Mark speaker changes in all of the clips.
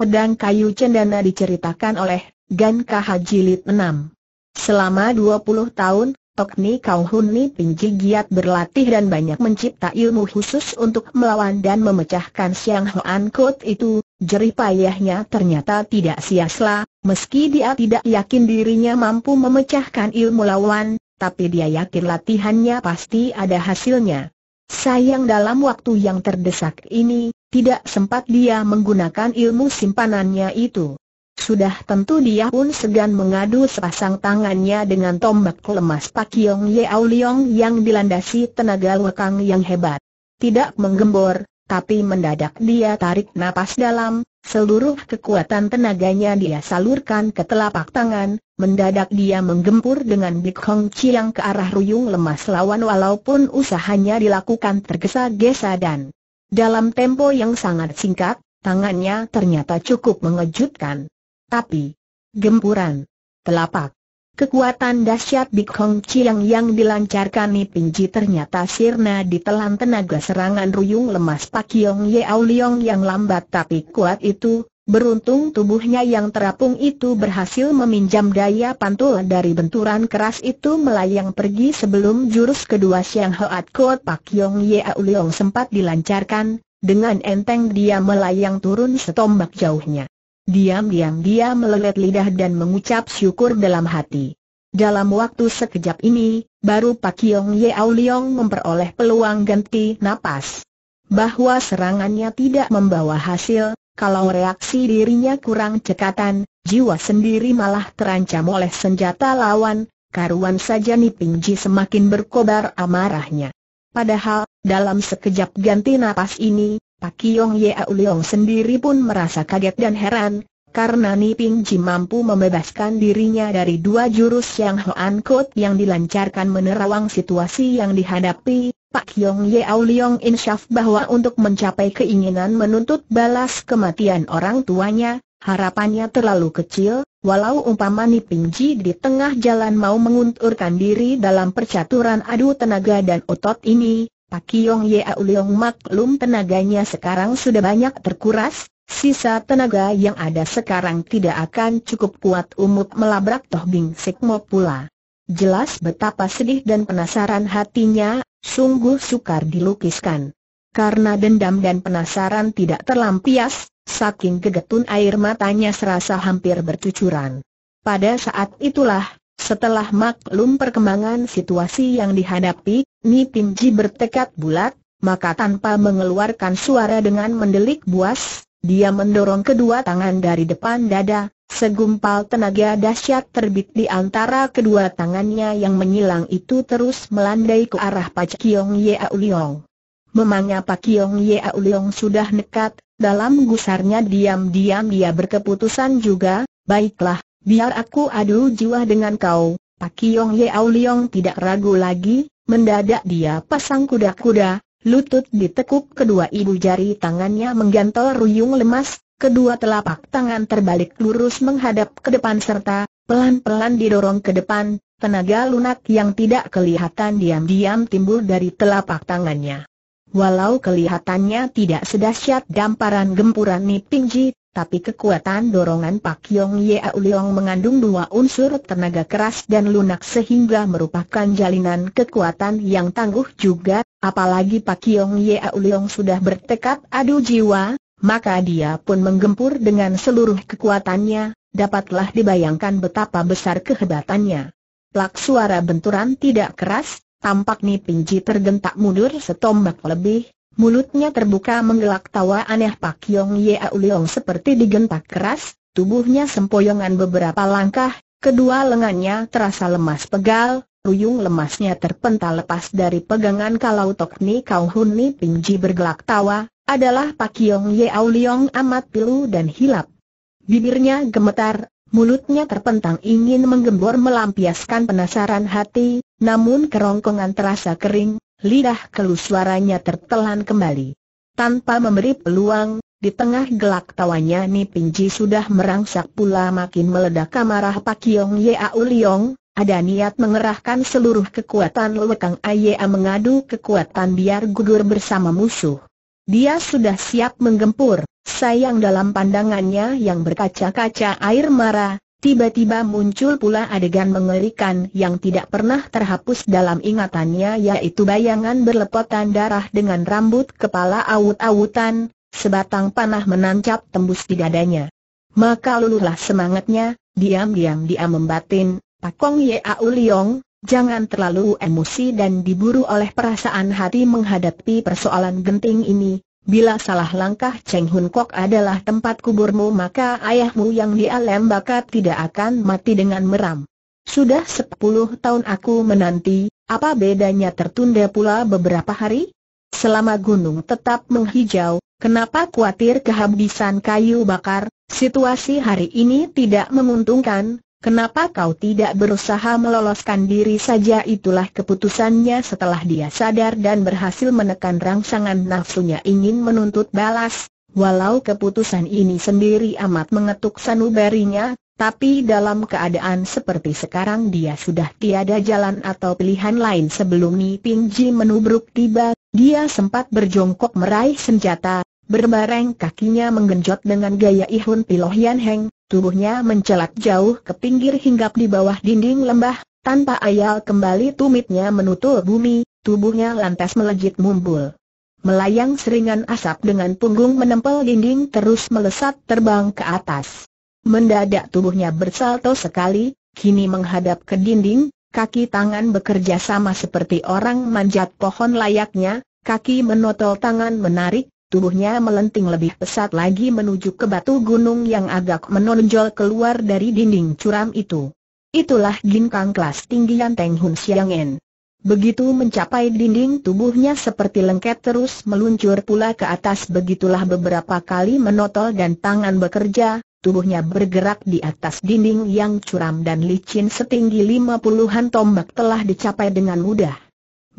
Speaker 1: Pedang kayu cendana diceritakan oleh Gan Kaha Jilid 6. Selama 20 tahun, Tok Tokni Kauhuni Pinji giat berlatih dan banyak mencipta ilmu khusus untuk melawan dan memecahkan Siang Hoan Kut itu, jerih payahnya ternyata tidak sia-sia, meski dia tidak yakin dirinya mampu memecahkan ilmu lawan, tapi dia yakin latihannya pasti ada hasilnya. Sayang dalam waktu yang terdesak ini, tidak sempat dia menggunakan ilmu simpanannya itu. Sudah tentu dia pun segan mengadu sepasang tangannya dengan tombak lemas Ye Au Leong yang dilandasi tenaga lekang yang hebat. Tidak menggembor, tapi mendadak dia tarik napas dalam, seluruh kekuatan tenaganya dia salurkan ke telapak tangan, Mendadak dia menggempur dengan Bik Hong Chiang ke arah Ruyung lemas lawan walaupun usahanya dilakukan tergesa-gesa dan dalam tempo yang sangat singkat, tangannya ternyata cukup mengejutkan. Tapi, gempuran, telapak, kekuatan dahsyat Bik Hong Chiang yang dilancarkan Ni Pinji ternyata sirna ditelan tenaga serangan Ruyung lemas Pak Yong Ye Au Leong yang lambat tapi kuat itu, Beruntung tubuhnya yang terapung itu berhasil meminjam daya pantul dari benturan keras itu melayang pergi sebelum jurus kedua Siang Hoat Kot Pak Yong Au Uliong sempat dilancarkan, dengan enteng dia melayang turun setombak jauhnya. Diam-diam dia melelet lidah dan mengucap syukur dalam hati. Dalam waktu sekejap ini, baru Pak Yong Au Leong memperoleh peluang ganti napas. Bahwa serangannya tidak membawa hasil, kalau reaksi dirinya kurang cekatan, jiwa sendiri malah terancam oleh senjata lawan, karuan saja Niping Ji semakin berkobar amarahnya. Padahal, dalam sekejap ganti napas ini, Pak Kiong Yeau Leong sendiri pun merasa kaget dan heran, karena Niping Ji mampu membebaskan dirinya dari dua jurus yang Hoan Kot yang dilancarkan menerawang situasi yang dihadapi, Pak Yong Ye Leong insyaf bahwa untuk mencapai keinginan menuntut balas kematian orang tuanya, harapannya terlalu kecil, walau umpama Niping Ji di tengah jalan mau mengunturkan diri dalam percaturan adu tenaga dan otot ini, Pak Yong Ye Leong maklum tenaganya sekarang sudah banyak terkuras, Sisa tenaga yang ada sekarang tidak akan cukup kuat umut melabrak Toh Bing Sikmo pula. Jelas betapa sedih dan penasaran hatinya, sungguh sukar dilukiskan. Karena dendam dan penasaran tidak terlampias, saking gegetun air matanya serasa hampir bercucuran. Pada saat itulah, setelah maklum perkembangan situasi yang dihadapi, Ni Pimji bertekad bulat, maka tanpa mengeluarkan suara dengan mendelik buas, dia mendorong kedua tangan dari depan dada, segumpal tenaga dahsyat terbit di antara kedua tangannya yang menyilang itu terus melandai ke arah Pak Kiong Yau Liong. Memangnya Pak Kiong Yau Liong sudah nekat, dalam gusarnya diam-diam dia berkeputusan juga, baiklah, biar aku adu jiwa dengan kau. Pak Kiong Yau Liong tidak ragu lagi, mendadak dia pasang kuda-kuda, Lutut ditekuk kedua ibu jari tangannya menggantol ruyung lemas, kedua telapak tangan terbalik lurus menghadap ke depan serta, pelan-pelan didorong ke depan, tenaga lunak yang tidak kelihatan diam-diam timbul dari telapak tangannya. Walau kelihatannya tidak sedahsyat damparan gempuran Ni tapi kekuatan dorongan Pak Yong Yeo Liong mengandung dua unsur tenaga keras dan lunak sehingga merupakan jalinan kekuatan yang tangguh juga, Apalagi Pak Yong Ye Auliong sudah bertekad adu jiwa, maka dia pun menggempur dengan seluruh kekuatannya, dapatlah dibayangkan betapa besar kehebatannya. Plak suara benturan tidak keras, tampak Nipinji tergentak mundur setombak lebih, mulutnya terbuka menggelak tawa aneh Pak Yong Ye Auliong seperti digentak keras, tubuhnya sempoyongan beberapa langkah, kedua lengannya terasa lemas pegal, Ruyung lemasnya terpental lepas dari pegangan kalau Tok Ni Kau Hun Ni Ji bergelak tawa, adalah Pak Yong Au Leong amat pilu dan hilap. Bibirnya gemetar, mulutnya terpentang ingin menggembor melampiaskan penasaran hati, namun kerongkongan terasa kering, lidah kelus suaranya tertelan kembali. Tanpa memberi peluang, di tengah gelak tawanya Ni Pinji sudah merangsak pula makin meledak kamarah Pak Yong Au Leong, ada niat mengerahkan seluruh kekuatan Lekang Aye mengadu kekuatan biar gugur bersama musuh. Dia sudah siap menggempur, sayang dalam pandangannya yang berkaca-kaca air mara, tiba-tiba muncul pula adegan mengerikan yang tidak pernah terhapus dalam ingatannya yaitu bayangan berlepotan darah dengan rambut kepala awut-awutan, sebatang panah menancap tembus di dadanya. Maka luluhlah semangatnya, diam-diam dia membatin, Pakong Au Liong, jangan terlalu emosi dan diburu oleh perasaan hati menghadapi persoalan genting ini. Bila salah langkah Cheng Hun Kok adalah tempat kuburmu maka ayahmu yang di alam bakat tidak akan mati dengan meram. Sudah sepuluh tahun aku menanti, apa bedanya tertunda pula beberapa hari? Selama gunung tetap menghijau, kenapa khawatir kehabisan kayu bakar? Situasi hari ini tidak menguntungkan, Kenapa kau tidak berusaha meloloskan diri saja itulah keputusannya setelah dia sadar dan berhasil menekan rangsangan nafsunya ingin menuntut balas, walau keputusan ini sendiri amat mengetuk sanubarinya, tapi dalam keadaan seperti sekarang dia sudah tiada jalan atau pilihan lain sebelum Ni Pingji menubruk tiba, dia sempat berjongkok meraih senjata, berbareng kakinya menggenjot dengan gaya Ihun Pilohian Heng, Tubuhnya mencelat jauh ke pinggir hingga di bawah dinding lembah, tanpa ayal kembali tumitnya menutup bumi, tubuhnya lantas melejit mumbul. Melayang seringan asap dengan punggung menempel dinding terus melesat terbang ke atas. Mendadak tubuhnya bersalto sekali, kini menghadap ke dinding, kaki tangan bekerja sama seperti orang manjat pohon layaknya, kaki menotol tangan menarik, tubuhnya melenting lebih pesat lagi menuju ke batu gunung yang agak menonjol keluar dari dinding curam itu. Itulah ginkang kelas tinggi yang Teng Hun Siang En. Begitu mencapai dinding tubuhnya seperti lengket terus meluncur pula ke atas begitulah beberapa kali menotol dan tangan bekerja, tubuhnya bergerak di atas dinding yang curam dan licin setinggi lima puluhan tombak telah dicapai dengan mudah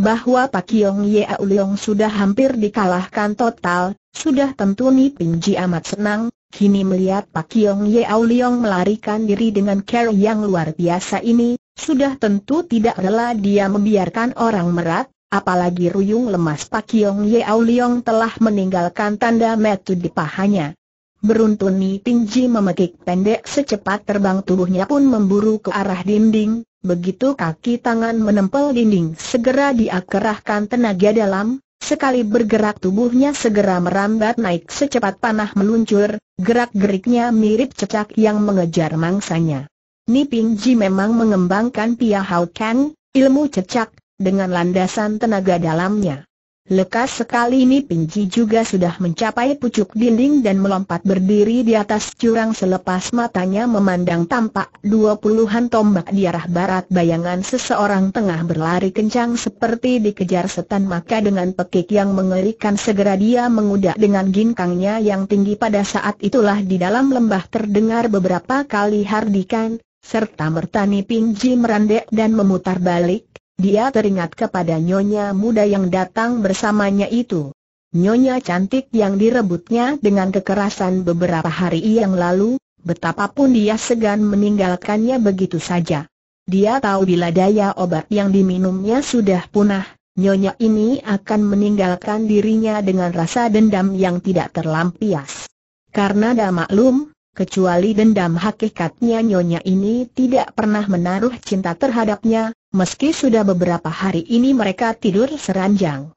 Speaker 1: bahwa Pak Yong Yao Leong sudah hampir dikalahkan total, sudah tentu Ni Ji amat senang, kini melihat Pak Yong Yao Leong melarikan diri dengan care yang luar biasa ini, sudah tentu tidak rela dia membiarkan orang merat, apalagi ruyung lemas Pak Yong Yao Leong telah meninggalkan tanda metu di pahanya. Beruntun Ni Ji memetik pendek secepat terbang tubuhnya pun memburu ke arah dinding, Begitu kaki tangan menempel dinding segera dia tenaga dalam, sekali bergerak tubuhnya segera merambat naik secepat panah meluncur, gerak-geriknya mirip cecak yang mengejar mangsanya. Niping Ji memang mengembangkan Pia Hao Kang, ilmu cecak, dengan landasan tenaga dalamnya. Lekas sekali ini Pinci juga sudah mencapai pucuk dinding dan melompat berdiri di atas curang selepas matanya memandang tampak dua puluhan tombak di arah barat bayangan seseorang tengah berlari kencang seperti dikejar setan maka dengan pekik yang mengerikan segera dia mengudak dengan ginkangnya yang tinggi pada saat itulah di dalam lembah terdengar beberapa kali hardikan, serta mertani Pinci merandek dan memutar balik dia teringat kepada nyonya muda yang datang bersamanya itu. Nyonya cantik yang direbutnya dengan kekerasan beberapa hari yang lalu, betapapun dia segan meninggalkannya begitu saja. Dia tahu bila daya obat yang diminumnya sudah punah, nyonya ini akan meninggalkan dirinya dengan rasa dendam yang tidak terlampias. Karena dah maklum, kecuali dendam hakikatnya nyonya ini tidak pernah menaruh cinta terhadapnya, meski sudah beberapa hari ini mereka tidur seranjang.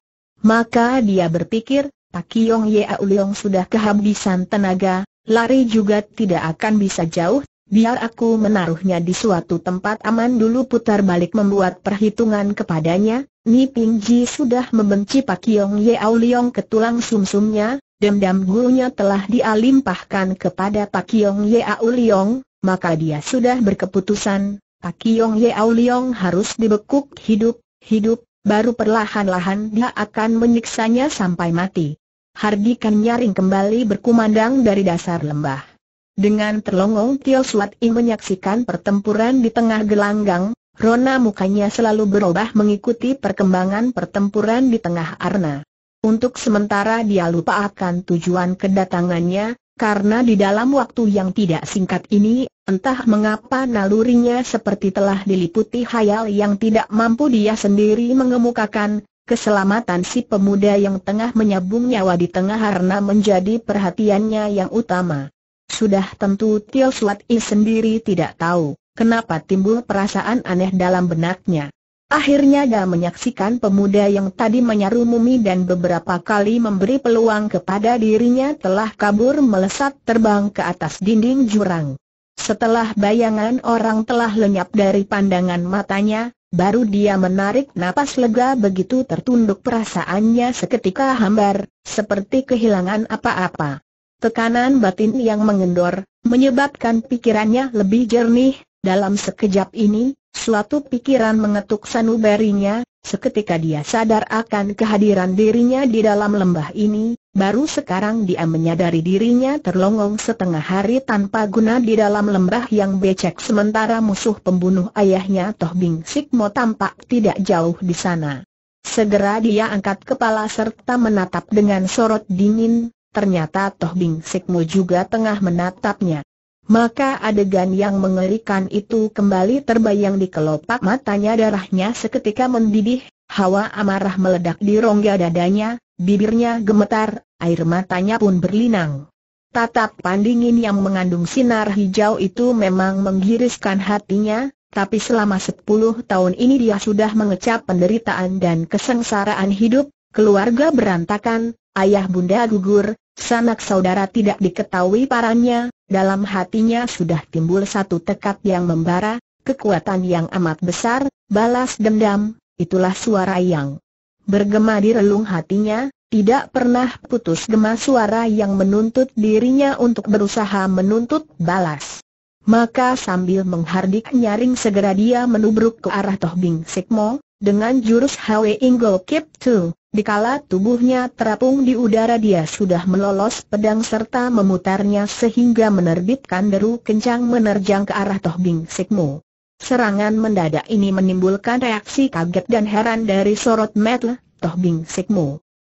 Speaker 1: Maka dia berpikir, Pak Yong Yao Leong sudah kehabisan tenaga, lari juga tidak akan bisa jauh, biar aku menaruhnya di suatu tempat aman dulu putar balik membuat perhitungan kepadanya, Ni Ping Ji sudah membenci Pak Yong Yao Leong ke tulang sumsumnya, dendam gurunya telah dialimpahkan kepada Pak Yong Yao Leong, maka dia sudah berkeputusan, Pak Takiong Yeau Liong harus dibekuk hidup-hidup, baru perlahan-lahan dia akan menyiksanya sampai mati. Hardikan nyaring kembali berkumandang dari dasar lembah. Dengan terlongong Tio Suat I menyaksikan pertempuran di tengah gelanggang, Rona mukanya selalu berubah mengikuti perkembangan pertempuran di tengah arna. Untuk sementara dia lupa akan tujuan kedatangannya, karena di dalam waktu yang tidak singkat ini, entah mengapa nalurinya seperti telah diliputi hayal yang tidak mampu dia sendiri mengemukakan, keselamatan si pemuda yang tengah menyabung nyawa di tengah harna menjadi perhatiannya yang utama. Sudah tentu Tio Suat I sendiri tidak tahu, kenapa timbul perasaan aneh dalam benaknya. Akhirnya dia menyaksikan pemuda yang tadi mumi dan beberapa kali memberi peluang kepada dirinya telah kabur melesat terbang ke atas dinding jurang. Setelah bayangan orang telah lenyap dari pandangan matanya, baru dia menarik napas lega begitu tertunduk perasaannya seketika hambar, seperti kehilangan apa-apa. Tekanan batin yang mengendor, menyebabkan pikirannya lebih jernih, dalam sekejap ini, Suatu pikiran mengetuk sanubarinya, seketika dia sadar akan kehadiran dirinya di dalam lembah ini, baru sekarang dia menyadari dirinya terlongong setengah hari tanpa guna di dalam lembah yang becek sementara musuh pembunuh ayahnya Toh Bing Sikmo tampak tidak jauh di sana. Segera dia angkat kepala serta menatap dengan sorot dingin, ternyata Toh Bing Sikmo juga tengah menatapnya. Maka adegan yang mengerikan itu kembali terbayang di kelopak matanya darahnya seketika mendidih, hawa amarah meledak di rongga dadanya, bibirnya gemetar, air matanya pun berlinang. Tatap pandingin yang mengandung sinar hijau itu memang menggiriskan hatinya, tapi selama sepuluh tahun ini dia sudah mengecap penderitaan dan kesengsaraan hidup, keluarga berantakan, ayah bunda gugur, Sanak saudara tidak diketahui paranya, dalam hatinya sudah timbul satu tekad yang membara, kekuatan yang amat besar, balas dendam, itulah suara yang bergema di relung hatinya, tidak pernah putus gema suara yang menuntut dirinya untuk berusaha menuntut balas. Maka sambil menghardik nyaring segera dia menubruk ke arah Toh Bing Sikmo, dengan jurus Hwe Ingo Kip Tu. Dikala tubuhnya terapung di udara dia sudah melolos pedang serta memutarnya sehingga menerbitkan deru kencang menerjang ke arah Toh Bing Serangan mendadak ini menimbulkan reaksi kaget dan heran dari sorot metel, Toh Bing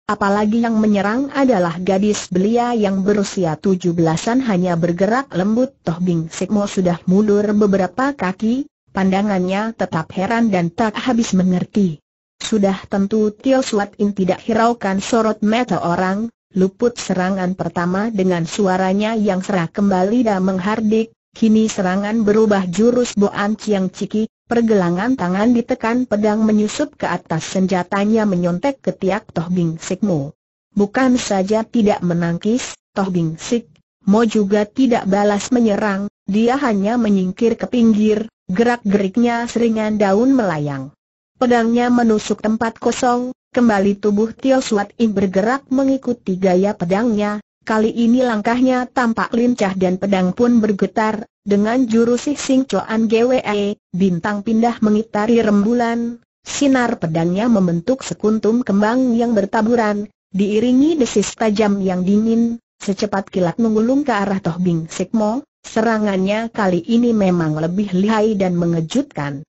Speaker 1: Apalagi yang menyerang adalah gadis belia yang berusia tujuh belasan hanya bergerak lembut Toh Bing sudah mundur beberapa kaki, pandangannya tetap heran dan tak habis mengerti. Sudah tentu Tio Suat In tidak hiraukan sorot mata orang, luput serangan pertama dengan suaranya yang serah kembali dan menghardik, kini serangan berubah jurus Boan Chiang Ciki, pergelangan tangan ditekan pedang menyusup ke atas senjatanya menyontek ke tiak Toh Bing Mo. Bukan saja tidak menangkis, Toh Bing Sik, Mo juga tidak balas menyerang, dia hanya menyingkir ke pinggir, gerak-geriknya seringan daun melayang. Pedangnya menusuk tempat kosong, kembali tubuh Tio Suat In bergerak mengikuti gaya pedangnya, kali ini langkahnya tampak lincah dan pedang pun bergetar, dengan jurus Sing Coan GWE, bintang pindah mengitari rembulan, sinar pedangnya membentuk sekuntum kembang yang bertaburan, diiringi desis tajam yang dingin, secepat kilat mengulung ke arah Toh Bing Sikmo, serangannya kali ini memang lebih lihai dan mengejutkan.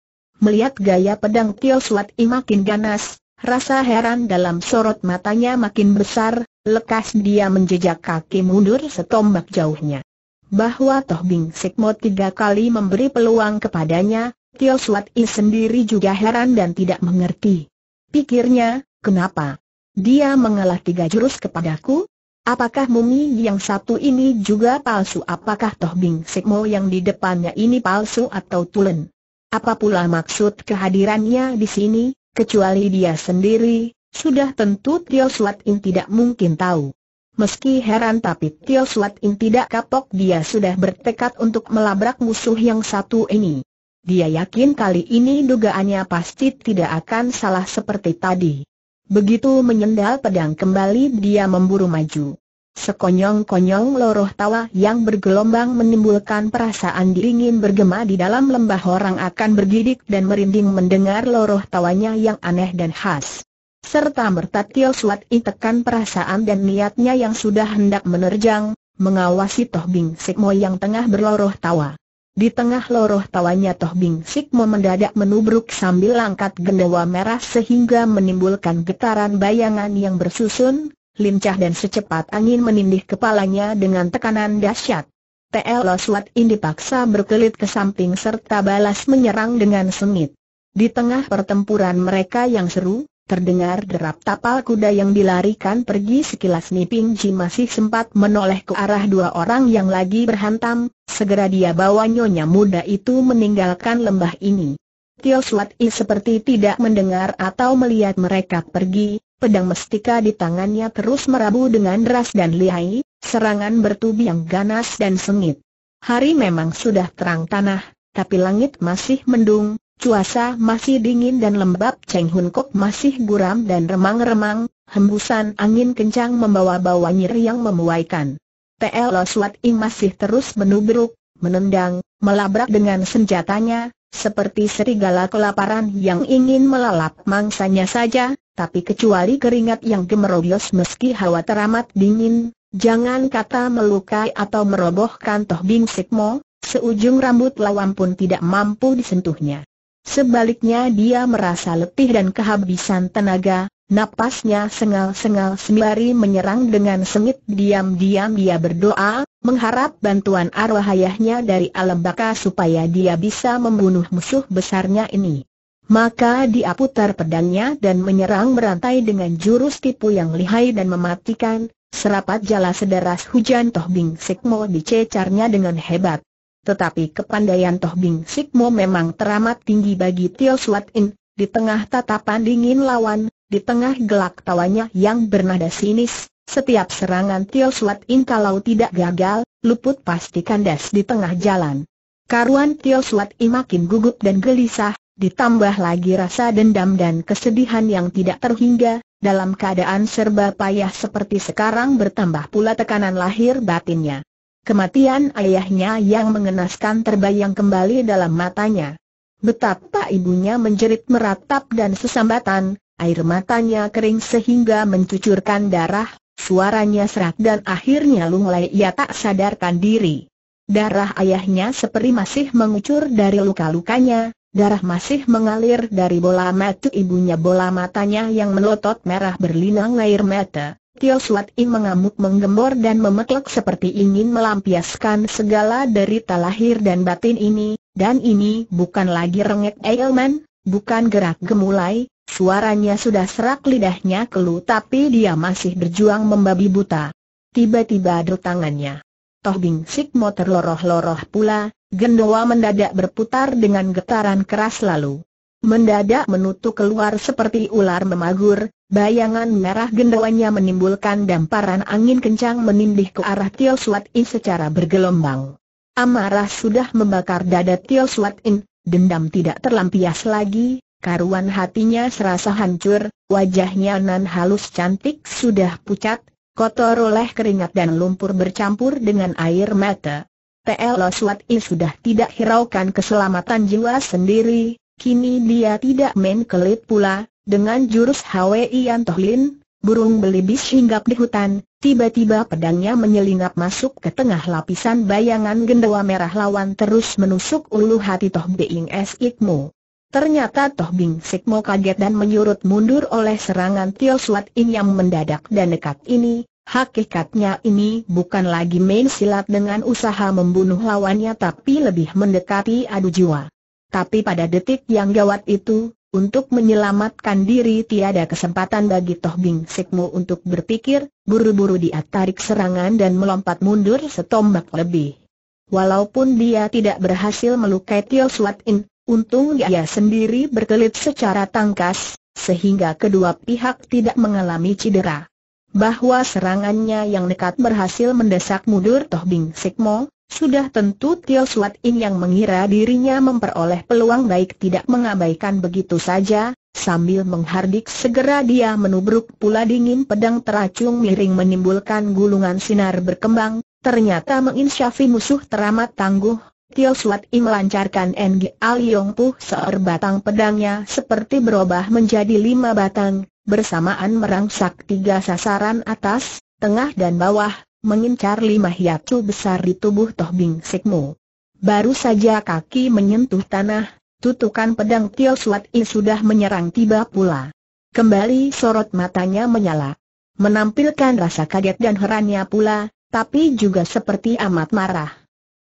Speaker 1: Melihat gaya pedang Tio Suat makin ganas, rasa heran dalam sorot matanya makin besar, lekas dia menjejak kaki mundur setombak jauhnya. Bahwa Toh Bing Sikmo tiga kali memberi peluang kepadanya, Tio Suat I sendiri juga heran dan tidak mengerti. Pikirnya, kenapa? Dia mengalah tiga jurus kepadaku? Apakah mumi yang satu ini juga palsu? Apakah Toh Bing Sikmo yang di depannya ini palsu atau tulen? Apa pula maksud kehadirannya di sini, kecuali dia sendiri, sudah tentu Tio Suat In tidak mungkin tahu. Meski heran tapi Tio Suat In tidak kapok dia sudah bertekad untuk melabrak musuh yang satu ini. Dia yakin kali ini dugaannya pasti tidak akan salah seperti tadi. Begitu menyendal pedang kembali dia memburu maju. Sekonyong-konyong loroh tawa yang bergelombang menimbulkan perasaan dingin bergema di dalam lembah orang akan bergidik dan merinding mendengar loroh tawanya yang aneh dan khas. Serta merta Suat itekan perasaan dan niatnya yang sudah hendak menerjang, mengawasi Toh Bing Sikmo yang tengah berloroh tawa. Di tengah loroh tawanya Toh Bing Sikmo mendadak menubruk sambil angkat gendawa merah sehingga menimbulkan getaran bayangan yang bersusun, lincah dan secepat angin menindih kepalanya dengan tekanan dahsyat. TL Loswat ini dipaksa berkelit ke samping serta balas menyerang dengan sengit. Di tengah pertempuran mereka yang seru, terdengar derap tapal kuda yang dilarikan pergi sekilas Niping Ji masih sempat menoleh ke arah dua orang yang lagi berhantam, segera dia bawa nyonya muda itu meninggalkan lembah ini. Tio Swat I seperti tidak mendengar atau melihat mereka pergi, pedang mestika di tangannya terus merabu dengan deras dan lihai, serangan bertubi yang ganas dan sengit. Hari memang sudah terang tanah, tapi langit masih mendung, cuaca masih dingin dan lembab Cheng Hun Kok masih guram dan remang-remang, hembusan angin kencang membawa-bawa nyir yang memuaikan. TL Swat Ing masih terus menubruk, menendang, melabrak dengan senjatanya, seperti serigala kelaparan yang ingin melalap mangsanya saja, tapi kecuali keringat yang gemerobios meski hawa teramat dingin, jangan kata melukai atau merobohkan Toh Bing Sikmo, seujung rambut lawan pun tidak mampu disentuhnya. Sebaliknya dia merasa letih dan kehabisan tenaga, napasnya sengal-sengal sembari menyerang dengan sengit diam-diam dia berdoa, mengharap bantuan arwah ayahnya dari alam baka supaya dia bisa membunuh musuh besarnya ini. Maka dia putar pedangnya dan menyerang berantai dengan jurus tipu yang lihai dan mematikan, serapat jala sederas hujan Toh Bing Sikmo dicecarnya dengan hebat. Tetapi kepandaian Toh Bing Sikmo memang teramat tinggi bagi Tio Suat In, di tengah tatapan dingin lawan, di tengah gelak tawanya yang bernada sinis, setiap serangan Tio Suat In kalau tidak gagal, luput pasti kandas di tengah jalan. Karuan Tio Suat In makin gugup dan gelisah, Ditambah lagi rasa dendam dan kesedihan yang tidak terhingga, dalam keadaan serba payah seperti sekarang bertambah pula tekanan lahir batinnya. Kematian ayahnya yang mengenaskan terbayang kembali dalam matanya. Betapa ibunya menjerit meratap dan sesambatan, air matanya kering sehingga mencucurkan darah, suaranya serak dan akhirnya lunglai ia tak sadarkan diri. Darah ayahnya seperti masih mengucur dari luka-lukanya, Darah masih mengalir dari bola mata ibunya bola matanya yang melotot merah berlinang air mata. Tio Suat I mengamuk menggembor dan memetlek seperti ingin melampiaskan segala dari lahir dan batin ini, dan ini bukan lagi rengek Eilman, bukan gerak gemulai, suaranya sudah serak lidahnya keluh tapi dia masih berjuang membabi buta. Tiba-tiba ada tangannya. Toh Bing Sikmo terloroh loroh pula, Genoa mendadak berputar dengan getaran keras lalu. Mendadak menutup keluar seperti ular memagur, bayangan merah gendawanya menimbulkan damparan angin kencang menindih ke arah Tio Suat In secara bergelombang. Amarah sudah membakar dada Tio Suat In, dendam tidak terlampias lagi, karuan hatinya serasa hancur, wajahnya nan halus cantik sudah pucat, kotor oleh keringat dan lumpur bercampur dengan air mata. PLO Suat I sudah tidak hiraukan keselamatan jiwa sendiri, kini dia tidak main kelit pula, dengan jurus HWI Antohlin, burung belibis hinggap di hutan, tiba-tiba pedangnya menyelinap masuk ke tengah lapisan bayangan gendawa merah lawan terus menusuk ulu hati Toh Bing Sikmo. Ternyata Toh Bing Sikmo kaget dan menyurut mundur oleh serangan Tio Suat In yang mendadak dan dekat ini, Hakikatnya ini bukan lagi main silat dengan usaha membunuh lawannya tapi lebih mendekati adu jiwa. Tapi pada detik yang gawat itu, untuk menyelamatkan diri tiada kesempatan bagi Toh Bing Sikmo untuk berpikir, buru-buru dia tarik serangan dan melompat mundur setombak lebih. Walaupun dia tidak berhasil melukai Tio Suat In, untung dia sendiri berkelit secara tangkas, sehingga kedua pihak tidak mengalami cedera bahwa serangannya yang nekat berhasil mendesak mundur Toh Bing Sikmo, sudah tentu Tio Suat In yang mengira dirinya memperoleh peluang baik tidak mengabaikan begitu saja, sambil menghardik segera dia menubruk pula dingin pedang teracung miring menimbulkan gulungan sinar berkembang, ternyata menginsyafi musuh teramat tangguh, Tio Suat In melancarkan Ng Al Yong Puh seer batang pedangnya seperti berubah menjadi lima batang, bersamaan merangsak tiga sasaran atas, tengah dan bawah, mengincar lima hiatu besar di tubuh Toh Bing Baru saja kaki menyentuh tanah, tutukan pedang Tio Suat I sudah menyerang tiba pula. Kembali sorot matanya menyala. Menampilkan rasa kaget dan herannya pula, tapi juga seperti amat marah.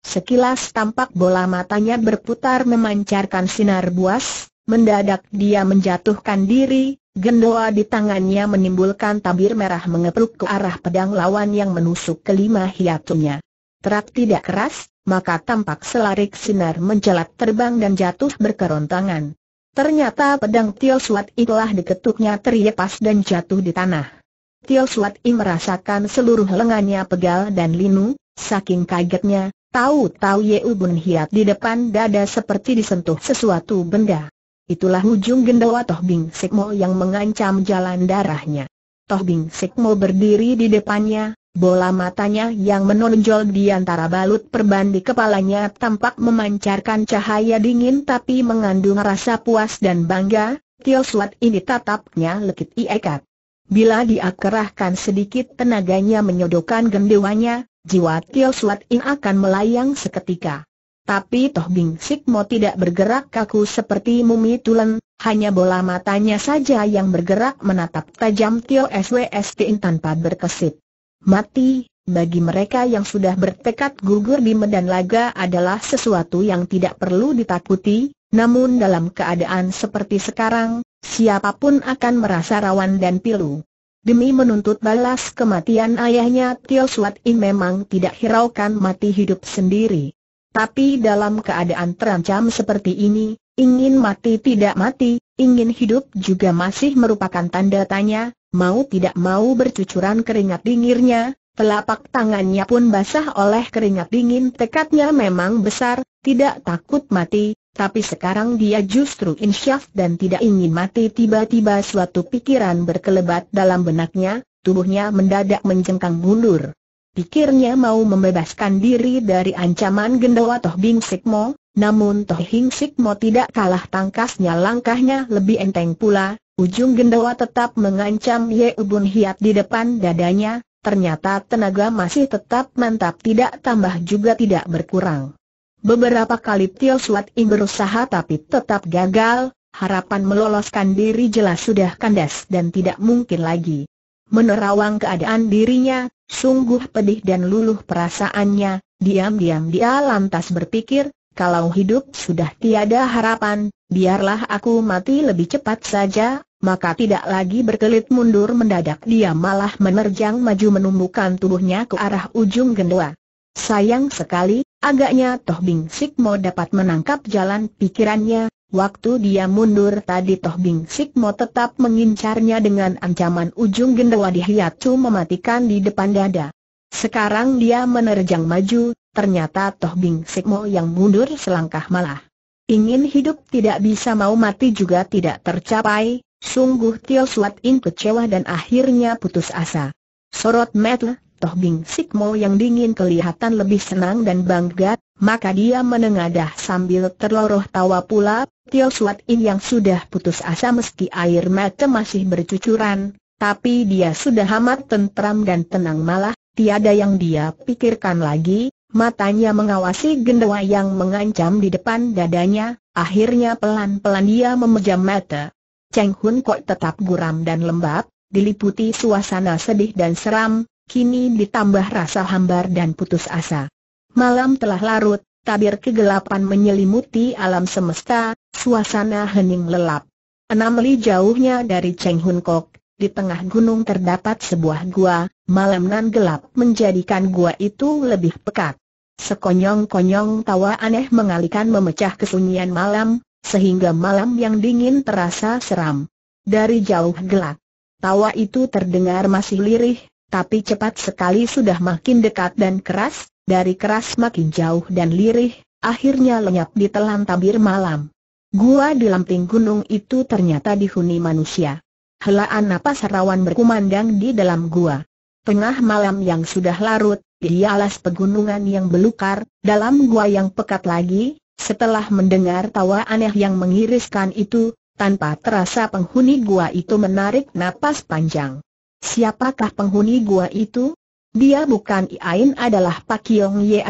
Speaker 1: Sekilas tampak bola matanya berputar memancarkan sinar buas, mendadak dia menjatuhkan diri, Gendoa di tangannya menimbulkan tabir merah mengepluk ke arah pedang lawan yang menusuk kelima hiatunya. Terak tidak keras, maka tampak selarik sinar menjelat terbang dan jatuh berkerontangan. Ternyata pedang Tio Suat itulah diketuknya terlepas dan jatuh di tanah. Tio Suat I merasakan seluruh lengannya pegal dan linu, saking kagetnya, tahu-tahu Yeu Ubun Hiat di depan dada seperti disentuh sesuatu benda. Itulah ujung gendawa Toh Bing Sekmo yang mengancam jalan darahnya. Toh Bing Sekmo berdiri di depannya, bola matanya yang menonjol di antara balut perban di kepalanya tampak memancarkan cahaya dingin tapi mengandung rasa puas dan bangga, Suat ini tatapnya lekit iekat. Bila diakerahkan sedikit tenaganya menyodokkan gendewanya, jiwa Suat ini akan melayang seketika tapi Toh Bing Sik tidak bergerak kaku seperti mumi tulen, hanya bola matanya saja yang bergerak menatap tajam Tio SWST tanpa berkesit. Mati, bagi mereka yang sudah bertekad gugur di medan laga adalah sesuatu yang tidak perlu ditakuti, namun dalam keadaan seperti sekarang, siapapun akan merasa rawan dan pilu. Demi menuntut balas kematian ayahnya Tio Suat In memang tidak hiraukan mati hidup sendiri. Tapi dalam keadaan terancam seperti ini, ingin mati tidak mati, ingin hidup juga masih merupakan tanda tanya, mau tidak mau bercucuran keringat dinginnya, telapak tangannya pun basah oleh keringat dingin tekadnya memang besar, tidak takut mati, tapi sekarang dia justru insyaf dan tidak ingin mati tiba-tiba suatu pikiran berkelebat dalam benaknya, tubuhnya mendadak menjengkang mundur. Pikirnya mau membebaskan diri dari ancaman gendawa Toh Bing Sikmo, namun Toh Hing Sikmo tidak kalah tangkasnya langkahnya lebih enteng pula, ujung gendawa tetap mengancam Ye Ubun Hiat di depan dadanya, ternyata tenaga masih tetap mantap tidak tambah juga tidak berkurang. Beberapa kali Tio Suat Ing berusaha tapi tetap gagal, harapan meloloskan diri jelas sudah kandas dan tidak mungkin lagi. Menerawang keadaan dirinya, sungguh pedih dan luluh perasaannya, diam-diam dia lantas berpikir, kalau hidup sudah tiada harapan, biarlah aku mati lebih cepat saja, maka tidak lagi berkelit mundur mendadak dia malah menerjang maju menumbuhkan tubuhnya ke arah ujung gendua. Sayang sekali, agaknya Toh Bing Sikmo dapat menangkap jalan pikirannya, Waktu dia mundur tadi Toh Bing Sikmo tetap mengincarnya dengan ancaman ujung gendawa di Hiacu mematikan di depan dada. Sekarang dia menerjang maju, ternyata Toh Bing Sikmo yang mundur selangkah malah. Ingin hidup tidak bisa mau mati juga tidak tercapai, sungguh Tio Suat In kecewa dan akhirnya putus asa. Sorot mata Toh Bing Mo yang dingin kelihatan lebih senang dan bangga, maka dia menengadah sambil terloroh tawa pula, Tio Suat In yang sudah putus asa meski air mata masih bercucuran, tapi dia sudah amat tentram dan tenang malah, tiada yang dia pikirkan lagi, matanya mengawasi gendawa yang mengancam di depan dadanya, akhirnya pelan-pelan dia memejam mata. Cheng Hun Kok tetap guram dan lembab, diliputi suasana sedih dan seram, kini ditambah rasa hambar dan putus asa. Malam telah larut, tabir kegelapan menyelimuti alam semesta, suasana hening lelap. Enam li jauhnya dari Cheng Hun Kok, di tengah gunung terdapat sebuah gua, malam nan gelap menjadikan gua itu lebih pekat. Sekonyong-konyong tawa aneh mengalihkan memecah kesunyian malam, sehingga malam yang dingin terasa seram. Dari jauh gelap, tawa itu terdengar masih lirih, tapi cepat sekali sudah makin dekat dan keras, dari keras makin jauh dan lirih, akhirnya lenyap di telan tabir malam. Gua di lamping gunung itu ternyata dihuni manusia. Helaan napas rawan berkumandang di dalam gua. Tengah malam yang sudah larut, di alas pegunungan yang belukar, dalam gua yang pekat lagi, setelah mendengar tawa aneh yang mengiriskan itu, tanpa terasa penghuni gua itu menarik napas panjang. Siapakah penghuni gua itu? Dia bukan Iain adalah Pak Yong Ye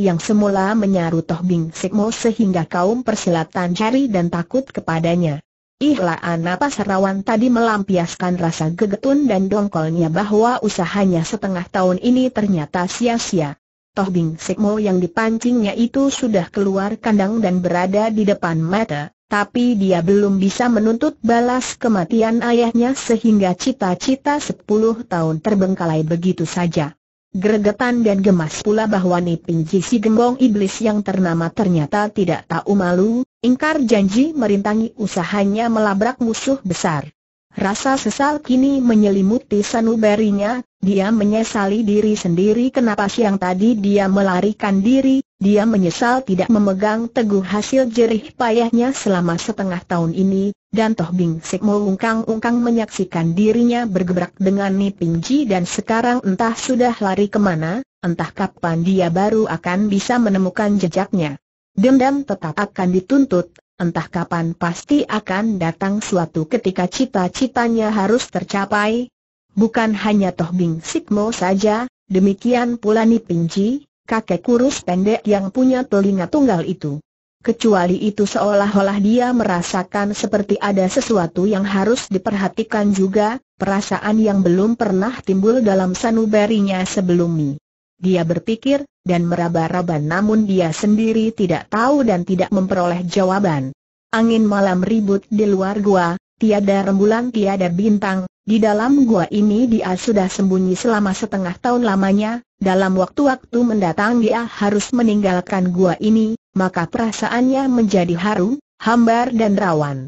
Speaker 1: yang semula menyaru Toh Bing Sikmo sehingga kaum persilatan cari dan takut kepadanya. Ihlah anak Serawan tadi melampiaskan rasa gegetun dan dongkolnya bahwa usahanya setengah tahun ini ternyata sia-sia. Toh Bing Sikmo yang dipancingnya itu sudah keluar kandang dan berada di depan mata tapi dia belum bisa menuntut balas kematian ayahnya sehingga cita-cita sepuluh tahun terbengkalai begitu saja. Gregetan dan gemas pula bahwa Nipinji si gembong iblis yang ternama ternyata tidak tahu malu, ingkar janji merintangi usahanya melabrak musuh besar. Rasa sesal kini menyelimuti sanubarinya, dia menyesali diri sendiri kenapa siang tadi dia melarikan diri, dia menyesal tidak memegang teguh hasil jerih payahnya selama setengah tahun ini, dan Toh Bing Sik mengungkang-ungkang menyaksikan dirinya bergebrak dengan Niping Ji dan sekarang entah sudah lari kemana, entah kapan dia baru akan bisa menemukan jejaknya. Dendam tetap akan dituntut, entah kapan pasti akan datang suatu ketika cita-citanya harus tercapai. Bukan hanya Toh Bing Sikmo saja, demikian pula Nipinci, kakek kurus pendek yang punya telinga tunggal itu. Kecuali itu seolah-olah dia merasakan seperti ada sesuatu yang harus diperhatikan juga, perasaan yang belum pernah timbul dalam sanubarinya sebelumnya. Dia berpikir, dan meraba-raba namun dia sendiri tidak tahu dan tidak memperoleh jawaban. Angin malam ribut di luar gua, tiada rembulan tiada bintang, di dalam gua ini dia sudah sembunyi selama setengah tahun lamanya, dalam waktu-waktu mendatang dia harus meninggalkan gua ini, maka perasaannya menjadi haru, hambar dan rawan.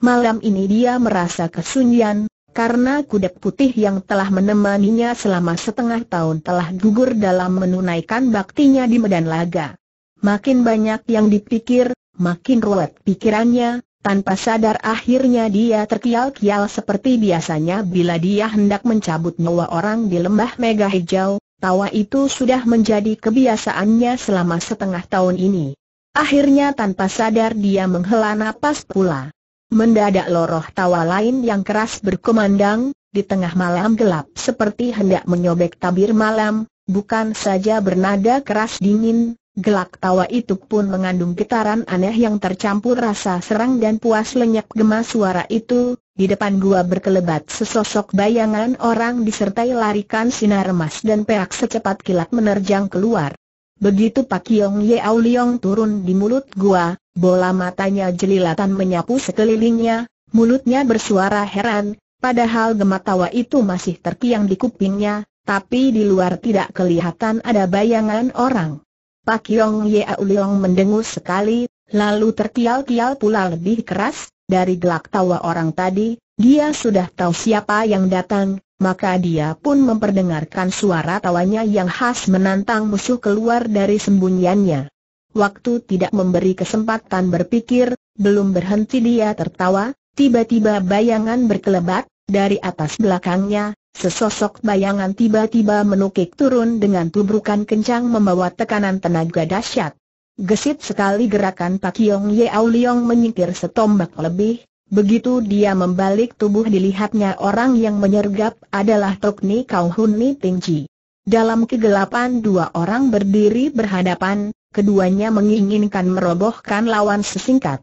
Speaker 1: Malam ini dia merasa kesunyian, karena kuda putih yang telah menemaninya selama setengah tahun telah gugur dalam menunaikan baktinya di Medan Laga. Makin banyak yang dipikir, makin ruwet pikirannya, tanpa sadar akhirnya dia terkial-kial seperti biasanya bila dia hendak mencabut nyawa orang di lembah mega hijau, tawa itu sudah menjadi kebiasaannya selama setengah tahun ini. Akhirnya tanpa sadar dia menghela napas pula. Mendadak loroh tawa lain yang keras berkumandang, di tengah malam gelap seperti hendak menyobek tabir malam, bukan saja bernada keras dingin, gelak tawa itu pun mengandung getaran aneh yang tercampur rasa serang dan puas lenyap gemas suara itu, di depan gua berkelebat sesosok bayangan orang disertai larikan sinar emas dan perak secepat kilat menerjang keluar. Begitu Pak Yong Ye Au Liong turun di mulut gua, Bola matanya jelilatan menyapu sekelilingnya, mulutnya bersuara heran, padahal gemat tawa itu masih terpiang di kupingnya, tapi di luar tidak kelihatan ada bayangan orang. Pak Yong Ye Uliong mendengus sekali, lalu terkial-kial pula lebih keras, dari gelak tawa orang tadi, dia sudah tahu siapa yang datang, maka dia pun memperdengarkan suara tawanya yang khas menantang musuh keluar dari sembunyiannya waktu tidak memberi kesempatan berpikir, belum berhenti dia tertawa, tiba-tiba bayangan berkelebat, dari atas belakangnya, sesosok bayangan tiba-tiba menukik turun dengan tubrukan kencang membawa tekanan tenaga dahsyat. Gesit sekali gerakan Pak Yong Yeau Leong menyingkir setombak lebih, Begitu dia membalik tubuh dilihatnya orang yang menyergap adalah Tok Ni Kau Hun Ni Ting Ji. Dalam kegelapan dua orang berdiri berhadapan, keduanya menginginkan merobohkan lawan sesingkat.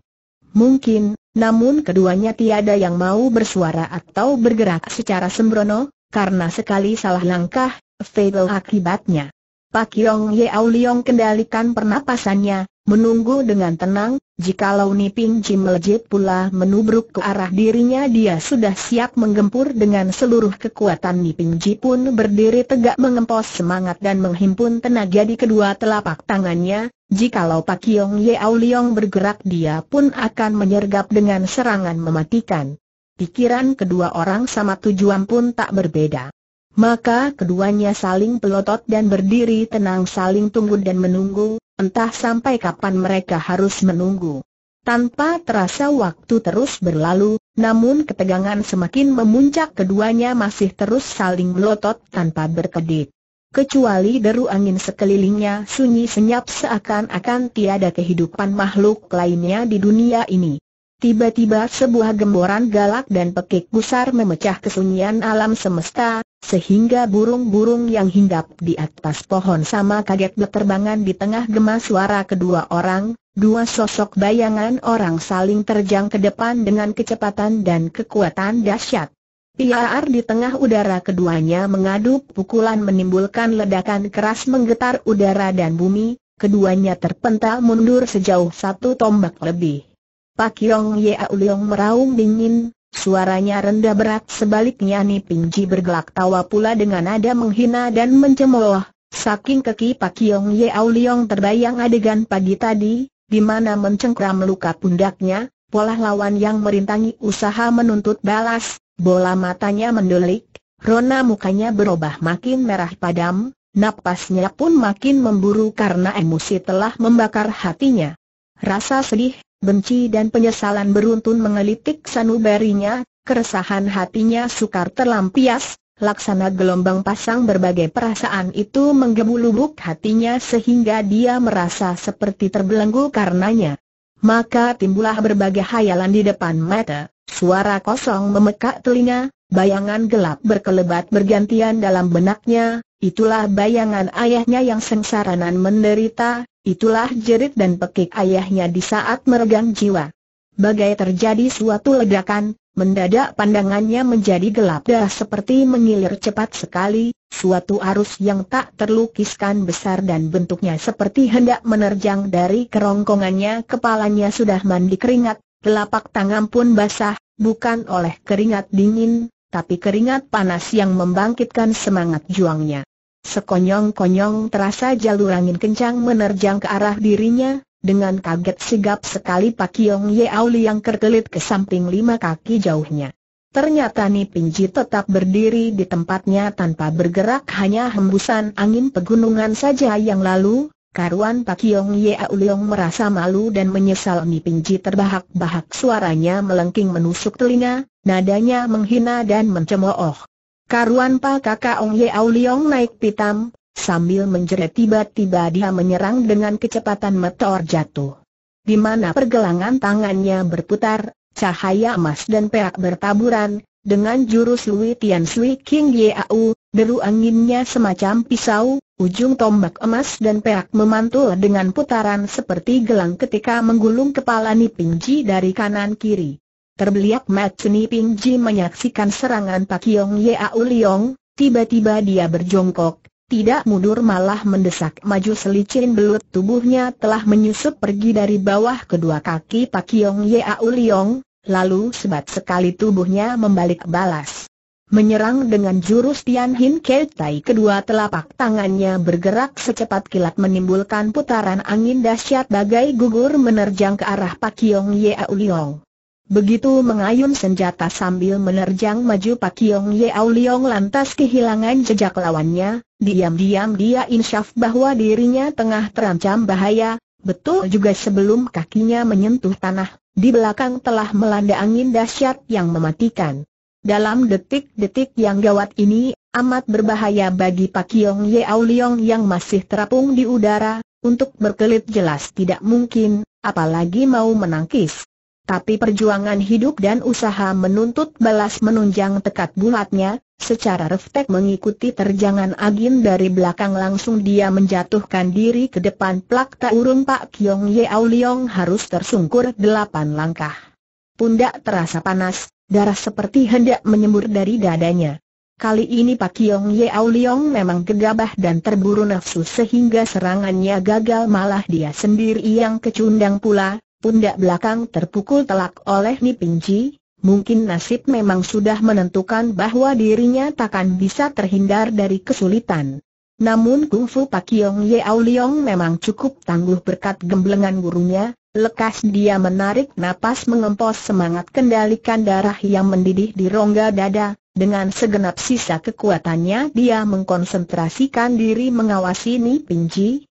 Speaker 1: Mungkin, namun keduanya tiada yang mau bersuara atau bergerak secara sembrono, karena sekali salah langkah, fatal akibatnya. Pak Yong Au Liong kendalikan pernapasannya, Menunggu dengan tenang, jikalau Niping Jim melejit pula menubruk ke arah dirinya dia sudah siap menggempur dengan seluruh kekuatan Niping Ji pun berdiri tegak mengempos semangat dan menghimpun tenaga di kedua telapak tangannya, jikalau Pak Yong Yeau Leong bergerak dia pun akan menyergap dengan serangan mematikan. Pikiran kedua orang sama tujuan pun tak berbeda. Maka keduanya saling pelotot dan berdiri tenang saling tunggu dan menunggu, Entah sampai kapan mereka harus menunggu. Tanpa terasa waktu terus berlalu, namun ketegangan semakin memuncak keduanya masih terus saling melotot tanpa berkedip. Kecuali deru angin sekelilingnya sunyi senyap seakan-akan tiada kehidupan makhluk lainnya di dunia ini. Tiba-tiba sebuah gemboran galak dan pekik gusar memecah kesunyian alam semesta, sehingga burung-burung yang hinggap di atas pohon sama kaget berterbangan di tengah gema suara kedua orang, dua sosok bayangan orang saling terjang ke depan dengan kecepatan dan kekuatan dahsyat. Piar di tengah udara keduanya mengadu pukulan menimbulkan ledakan keras menggetar udara dan bumi, keduanya terpental mundur sejauh satu tombak lebih. Pak Yong Ye meraung dingin, Suaranya rendah berat sebaliknya Ji bergelak tawa pula dengan nada menghina dan mencemooh. Saking keki Pak Yong Ye Au Liong terbayang adegan pagi tadi, di mana mencengkram luka pundaknya, pola lawan yang merintangi usaha menuntut balas, bola matanya mendelik, rona mukanya berubah makin merah padam, napasnya pun makin memburu karena emosi telah membakar hatinya. Rasa sedih, Benci dan penyesalan beruntun mengelitik sanubarinya, keresahan hatinya sukar terlampias, laksana gelombang pasang berbagai perasaan itu menggebu lubuk hatinya sehingga dia merasa seperti terbelenggu karenanya. Maka timbullah berbagai hayalan di depan mata, suara kosong memekak telinga, bayangan gelap berkelebat bergantian dalam benaknya, itulah bayangan ayahnya yang sengsaranan menderita, Itulah jerit dan pekik ayahnya di saat meregang jiwa. Bagai terjadi suatu ledakan, mendadak pandangannya menjadi gelap dah seperti mengilir cepat sekali, suatu arus yang tak terlukiskan besar dan bentuknya seperti hendak menerjang dari kerongkongannya kepalanya sudah mandi keringat, telapak tangan pun basah, bukan oleh keringat dingin, tapi keringat panas yang membangkitkan semangat juangnya. Sekonyong-konyong terasa jalur angin kencang menerjang ke arah dirinya, dengan kaget sigap sekali Pak Kiong Yeau yang kerkelit ke samping lima kaki jauhnya. Ternyata Nipinji tetap berdiri di tempatnya tanpa bergerak hanya hembusan angin pegunungan saja yang lalu, karuan Pak Yong Yeau Leong merasa malu dan menyesal Nipinji terbahak-bahak suaranya melengking menusuk telinga, nadanya menghina dan mencemooh. Karuan Pa kakak Ong Ye Liong naik pitam, sambil menjerit tiba-tiba dia menyerang dengan kecepatan meteor jatuh. Di mana pergelangan tangannya berputar, cahaya emas dan perak bertaburan, dengan jurus Lui Tian Sui King Yau, deru anginnya semacam pisau, ujung tombak emas dan perak memantul dengan putaran seperti gelang ketika menggulung kepala nipinji dari kanan kiri. Terbeliak mat Ping Pingji menyaksikan serangan Pak Yong Au Liong, tiba-tiba dia berjongkok, tidak mundur malah mendesak maju selicin belut tubuhnya telah menyusup pergi dari bawah kedua kaki Pak Yong Au Liong, lalu sebat sekali tubuhnya membalik balas. Menyerang dengan jurus Tian Hin Tai kedua telapak tangannya bergerak secepat kilat menimbulkan putaran angin dahsyat bagai gugur menerjang ke arah Pak Yong Au Liong. Begitu mengayun senjata sambil menerjang maju Pak Kiong Au Leong lantas kehilangan jejak lawannya, diam-diam dia insyaf bahwa dirinya tengah terancam bahaya, betul juga sebelum kakinya menyentuh tanah, di belakang telah melanda angin dahsyat yang mematikan. Dalam detik-detik yang gawat ini, amat berbahaya bagi Pak Kiong Au Leong yang masih terapung di udara, untuk berkelit jelas tidak mungkin, apalagi mau menangkis. Tapi perjuangan hidup dan usaha menuntut balas menunjang tekad bulatnya, secara refleks mengikuti terjangan Agin dari belakang langsung dia menjatuhkan diri ke depan plak tak urung Pak Kiong Yeau Liong harus tersungkur delapan langkah. Pundak terasa panas, darah seperti hendak menyembur dari dadanya. Kali ini Pak Ye Yeau Liong memang gegabah dan terburu nafsu sehingga serangannya gagal malah dia sendiri yang kecundang pula, pundak belakang terpukul telak oleh Nipinji, mungkin nasib memang sudah menentukan bahwa dirinya takkan bisa terhindar dari kesulitan. Namun Kung Fu Pak Yong Ye Au memang cukup tangguh berkat gemblengan gurunya, lekas dia menarik napas mengempos semangat kendalikan darah yang mendidih di rongga dada, dengan segenap sisa kekuatannya dia mengkonsentrasikan diri mengawasi Ni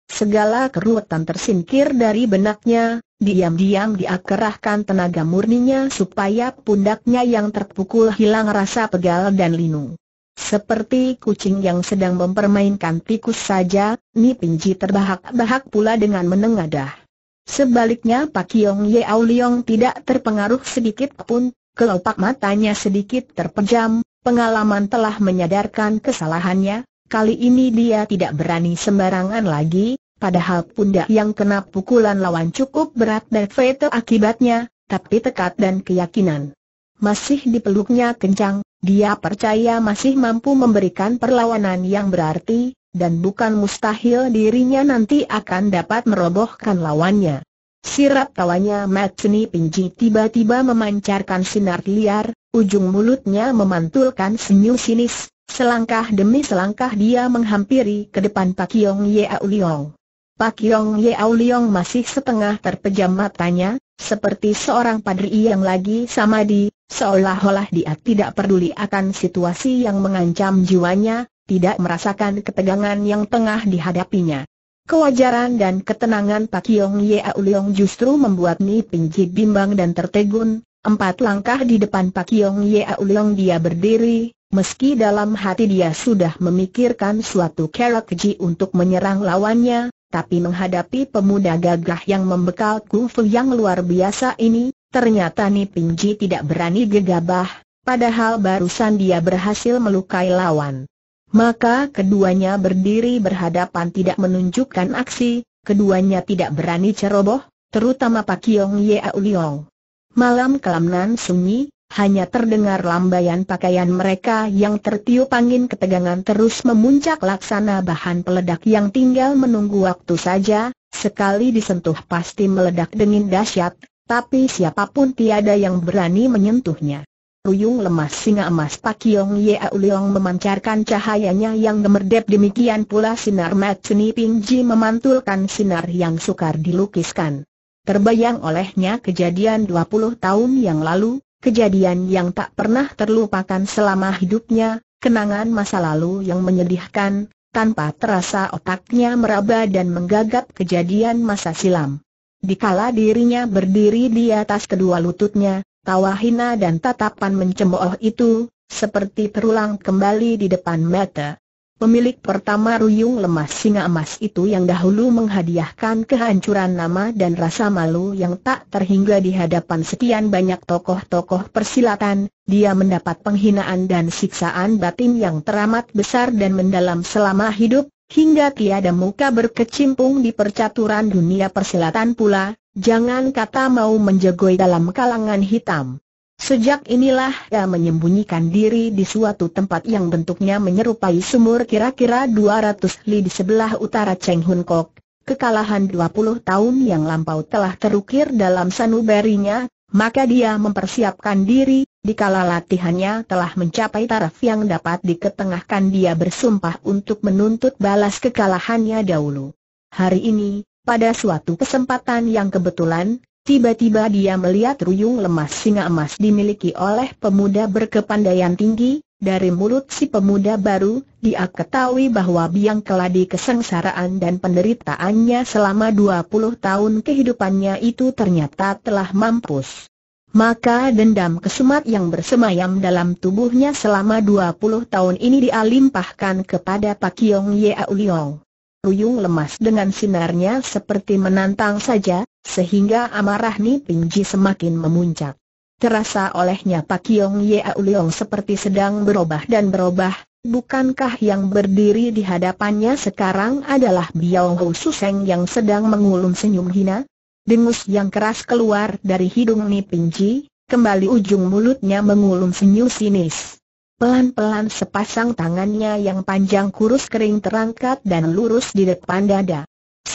Speaker 1: segala keruwetan tersingkir dari benaknya, Diam-diam dia kerahkan tenaga murninya supaya pundaknya yang terpukul hilang rasa pegal dan linu. Seperti kucing yang sedang mempermainkan tikus saja, Ni Pinji terbahak-bahak pula dengan menengadah. Sebaliknya Pak Yong Ye Leong tidak terpengaruh sedikit pun, kelopak matanya sedikit terpejam, pengalaman telah menyadarkan kesalahannya, kali ini dia tidak berani sembarangan lagi, Padahal pundak yang kena pukulan lawan cukup berat dan fatal akibatnya, tapi tekat dan keyakinan masih dipeluknya kencang, dia percaya masih mampu memberikan perlawanan yang berarti, dan bukan mustahil dirinya nanti akan dapat merobohkan lawannya. Sirap tawanya Matsuni Pinji tiba-tiba memancarkan sinar liar, ujung mulutnya memantulkan senyum sinis, selangkah demi selangkah dia menghampiri ke depan Pak Yong Ye Liong. Pak Yong Ye Liong masih setengah terpejam matanya, seperti seorang padri yang lagi samadi, seolah-olah dia tidak peduli akan situasi yang mengancam jiwanya, tidak merasakan ketegangan yang tengah dihadapinya. Kewajaran dan ketenangan Pak Yong Ye Liong justru membuat Ni Pinji bimbang dan tertegun, empat langkah di depan Pak Yong Ye Liong dia berdiri, Meski dalam hati dia sudah memikirkan suatu kerak ji untuk menyerang lawannya, tapi menghadapi pemuda gagah yang membekal kungfu yang luar biasa ini, ternyata Nipinji tidak berani gegabah, padahal barusan dia berhasil melukai lawan. Maka keduanya berdiri berhadapan tidak menunjukkan aksi, keduanya tidak berani ceroboh, terutama Pak Yong Ye Liong. Malam kelamnan sunyi, hanya terdengar lambaian pakaian mereka yang tertiup angin ketegangan terus memuncak laksana bahan peledak yang tinggal menunggu waktu saja, sekali disentuh pasti meledak dengan dahsyat, tapi siapapun tiada yang berani menyentuhnya. Ruyung lemas singa emas Pak Yong Ye Auliong memancarkan cahayanya yang gemerdep demikian pula sinar Mat Seni Pingji memantulkan sinar yang sukar dilukiskan. Terbayang olehnya kejadian 20 tahun yang lalu, kejadian yang tak pernah terlupakan selama hidupnya, kenangan masa lalu yang menyedihkan, tanpa terasa otaknya meraba dan menggagap kejadian masa silam. Dikala dirinya berdiri di atas kedua lututnya, tawa hina dan tatapan mencemooh itu, seperti terulang kembali di depan mata. Pemilik pertama Ruyung Lemas Singa Emas itu yang dahulu menghadiahkan kehancuran nama dan rasa malu yang tak terhingga di hadapan sekian banyak tokoh-tokoh persilatan, dia mendapat penghinaan dan siksaan batin yang teramat besar dan mendalam selama hidup, hingga tiada muka berkecimpung di percaturan dunia persilatan pula, jangan kata mau menjegoi dalam kalangan hitam. Sejak inilah ia menyembunyikan diri di suatu tempat yang bentuknya menyerupai sumur kira-kira 200 li di sebelah utara Cheng Hun Kok. Kekalahan 20 tahun yang lampau telah terukir dalam sanubarinya, maka dia mempersiapkan diri, dikala latihannya telah mencapai taraf yang dapat diketengahkan dia bersumpah untuk menuntut balas kekalahannya dahulu. Hari ini, pada suatu kesempatan yang kebetulan, Tiba-tiba dia melihat ruyung lemas singa emas dimiliki oleh pemuda berkepandaian tinggi, dari mulut si pemuda baru, dia ketahui bahwa biang keladi kesengsaraan dan penderitaannya selama 20 tahun kehidupannya itu ternyata telah mampus. Maka dendam kesumat yang bersemayam dalam tubuhnya selama 20 tahun ini dialimpahkan kepada Pak Yong Ye Ruyung lemas dengan sinarnya seperti menantang saja, sehingga amarah Ni Ji semakin memuncak. Terasa olehnya Pak Kiong Ye Leong seperti sedang berubah dan berubah, bukankah yang berdiri di hadapannya sekarang adalah Biao Hou Suseng yang sedang mengulum senyum hina? Dengus yang keras keluar dari hidung Ni Ji, kembali ujung mulutnya mengulum senyum sinis. Pelan-pelan sepasang tangannya yang panjang kurus kering terangkat dan lurus di depan dada.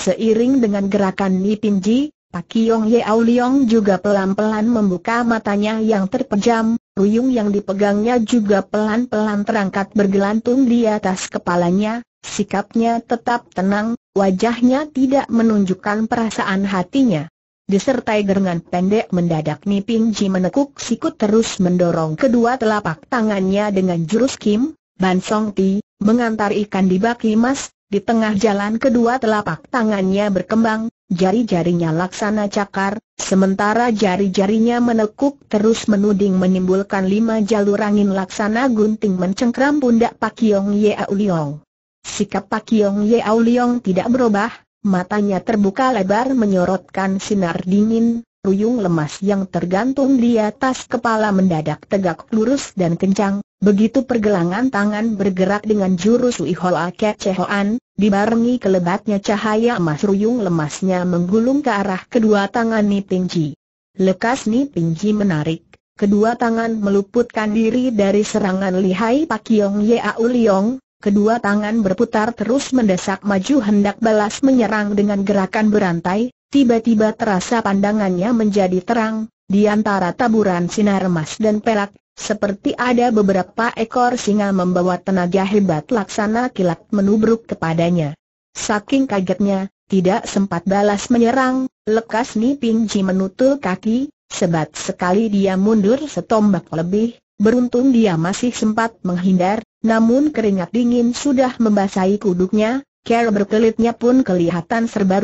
Speaker 1: Seiring dengan gerakan Nipinji, Pak Yong Yeau Liong juga pelan-pelan membuka matanya yang terpejam, ruyung yang dipegangnya juga pelan-pelan terangkat bergelantung di atas kepalanya, sikapnya tetap tenang, wajahnya tidak menunjukkan perasaan hatinya. Disertai gerengan pendek mendadak Nipinji menekuk sikut terus mendorong kedua telapak tangannya dengan jurus Kim, Ban Ti, mengantar ikan di baki mas, di tengah jalan kedua telapak tangannya berkembang, jari-jarinya laksana cakar, sementara jari-jarinya menekuk terus menuding menimbulkan lima jalur angin laksana gunting mencengkram pundak Pak Yong Ye Auliong. Sikap Pak Yong Ye Auliong tidak berubah, matanya terbuka lebar menyorotkan sinar dingin, Ruyung lemas yang tergantung di atas kepala mendadak tegak lurus dan kencang, begitu pergelangan tangan bergerak dengan jurus Ake chehoan, dibarengi kelebatnya cahaya emas Ruyung lemasnya menggulung ke arah kedua tangan Ni Ji. Lekas Ni Ji menarik, kedua tangan meluputkan diri dari serangan lihai Pak Yong Yau Liong, Kedua tangan berputar terus mendesak maju hendak balas menyerang dengan gerakan berantai, tiba-tiba terasa pandangannya menjadi terang, di antara taburan sinar emas dan perak, seperti ada beberapa ekor singa membawa tenaga hebat laksana kilat menubruk kepadanya. Saking kagetnya, tidak sempat balas menyerang, lekas Ni ji menutul kaki, sebat sekali dia mundur setombak lebih, beruntung dia masih sempat menghindar, namun keringat dingin sudah membasahi kuduknya, care berkelitnya pun kelihatan serba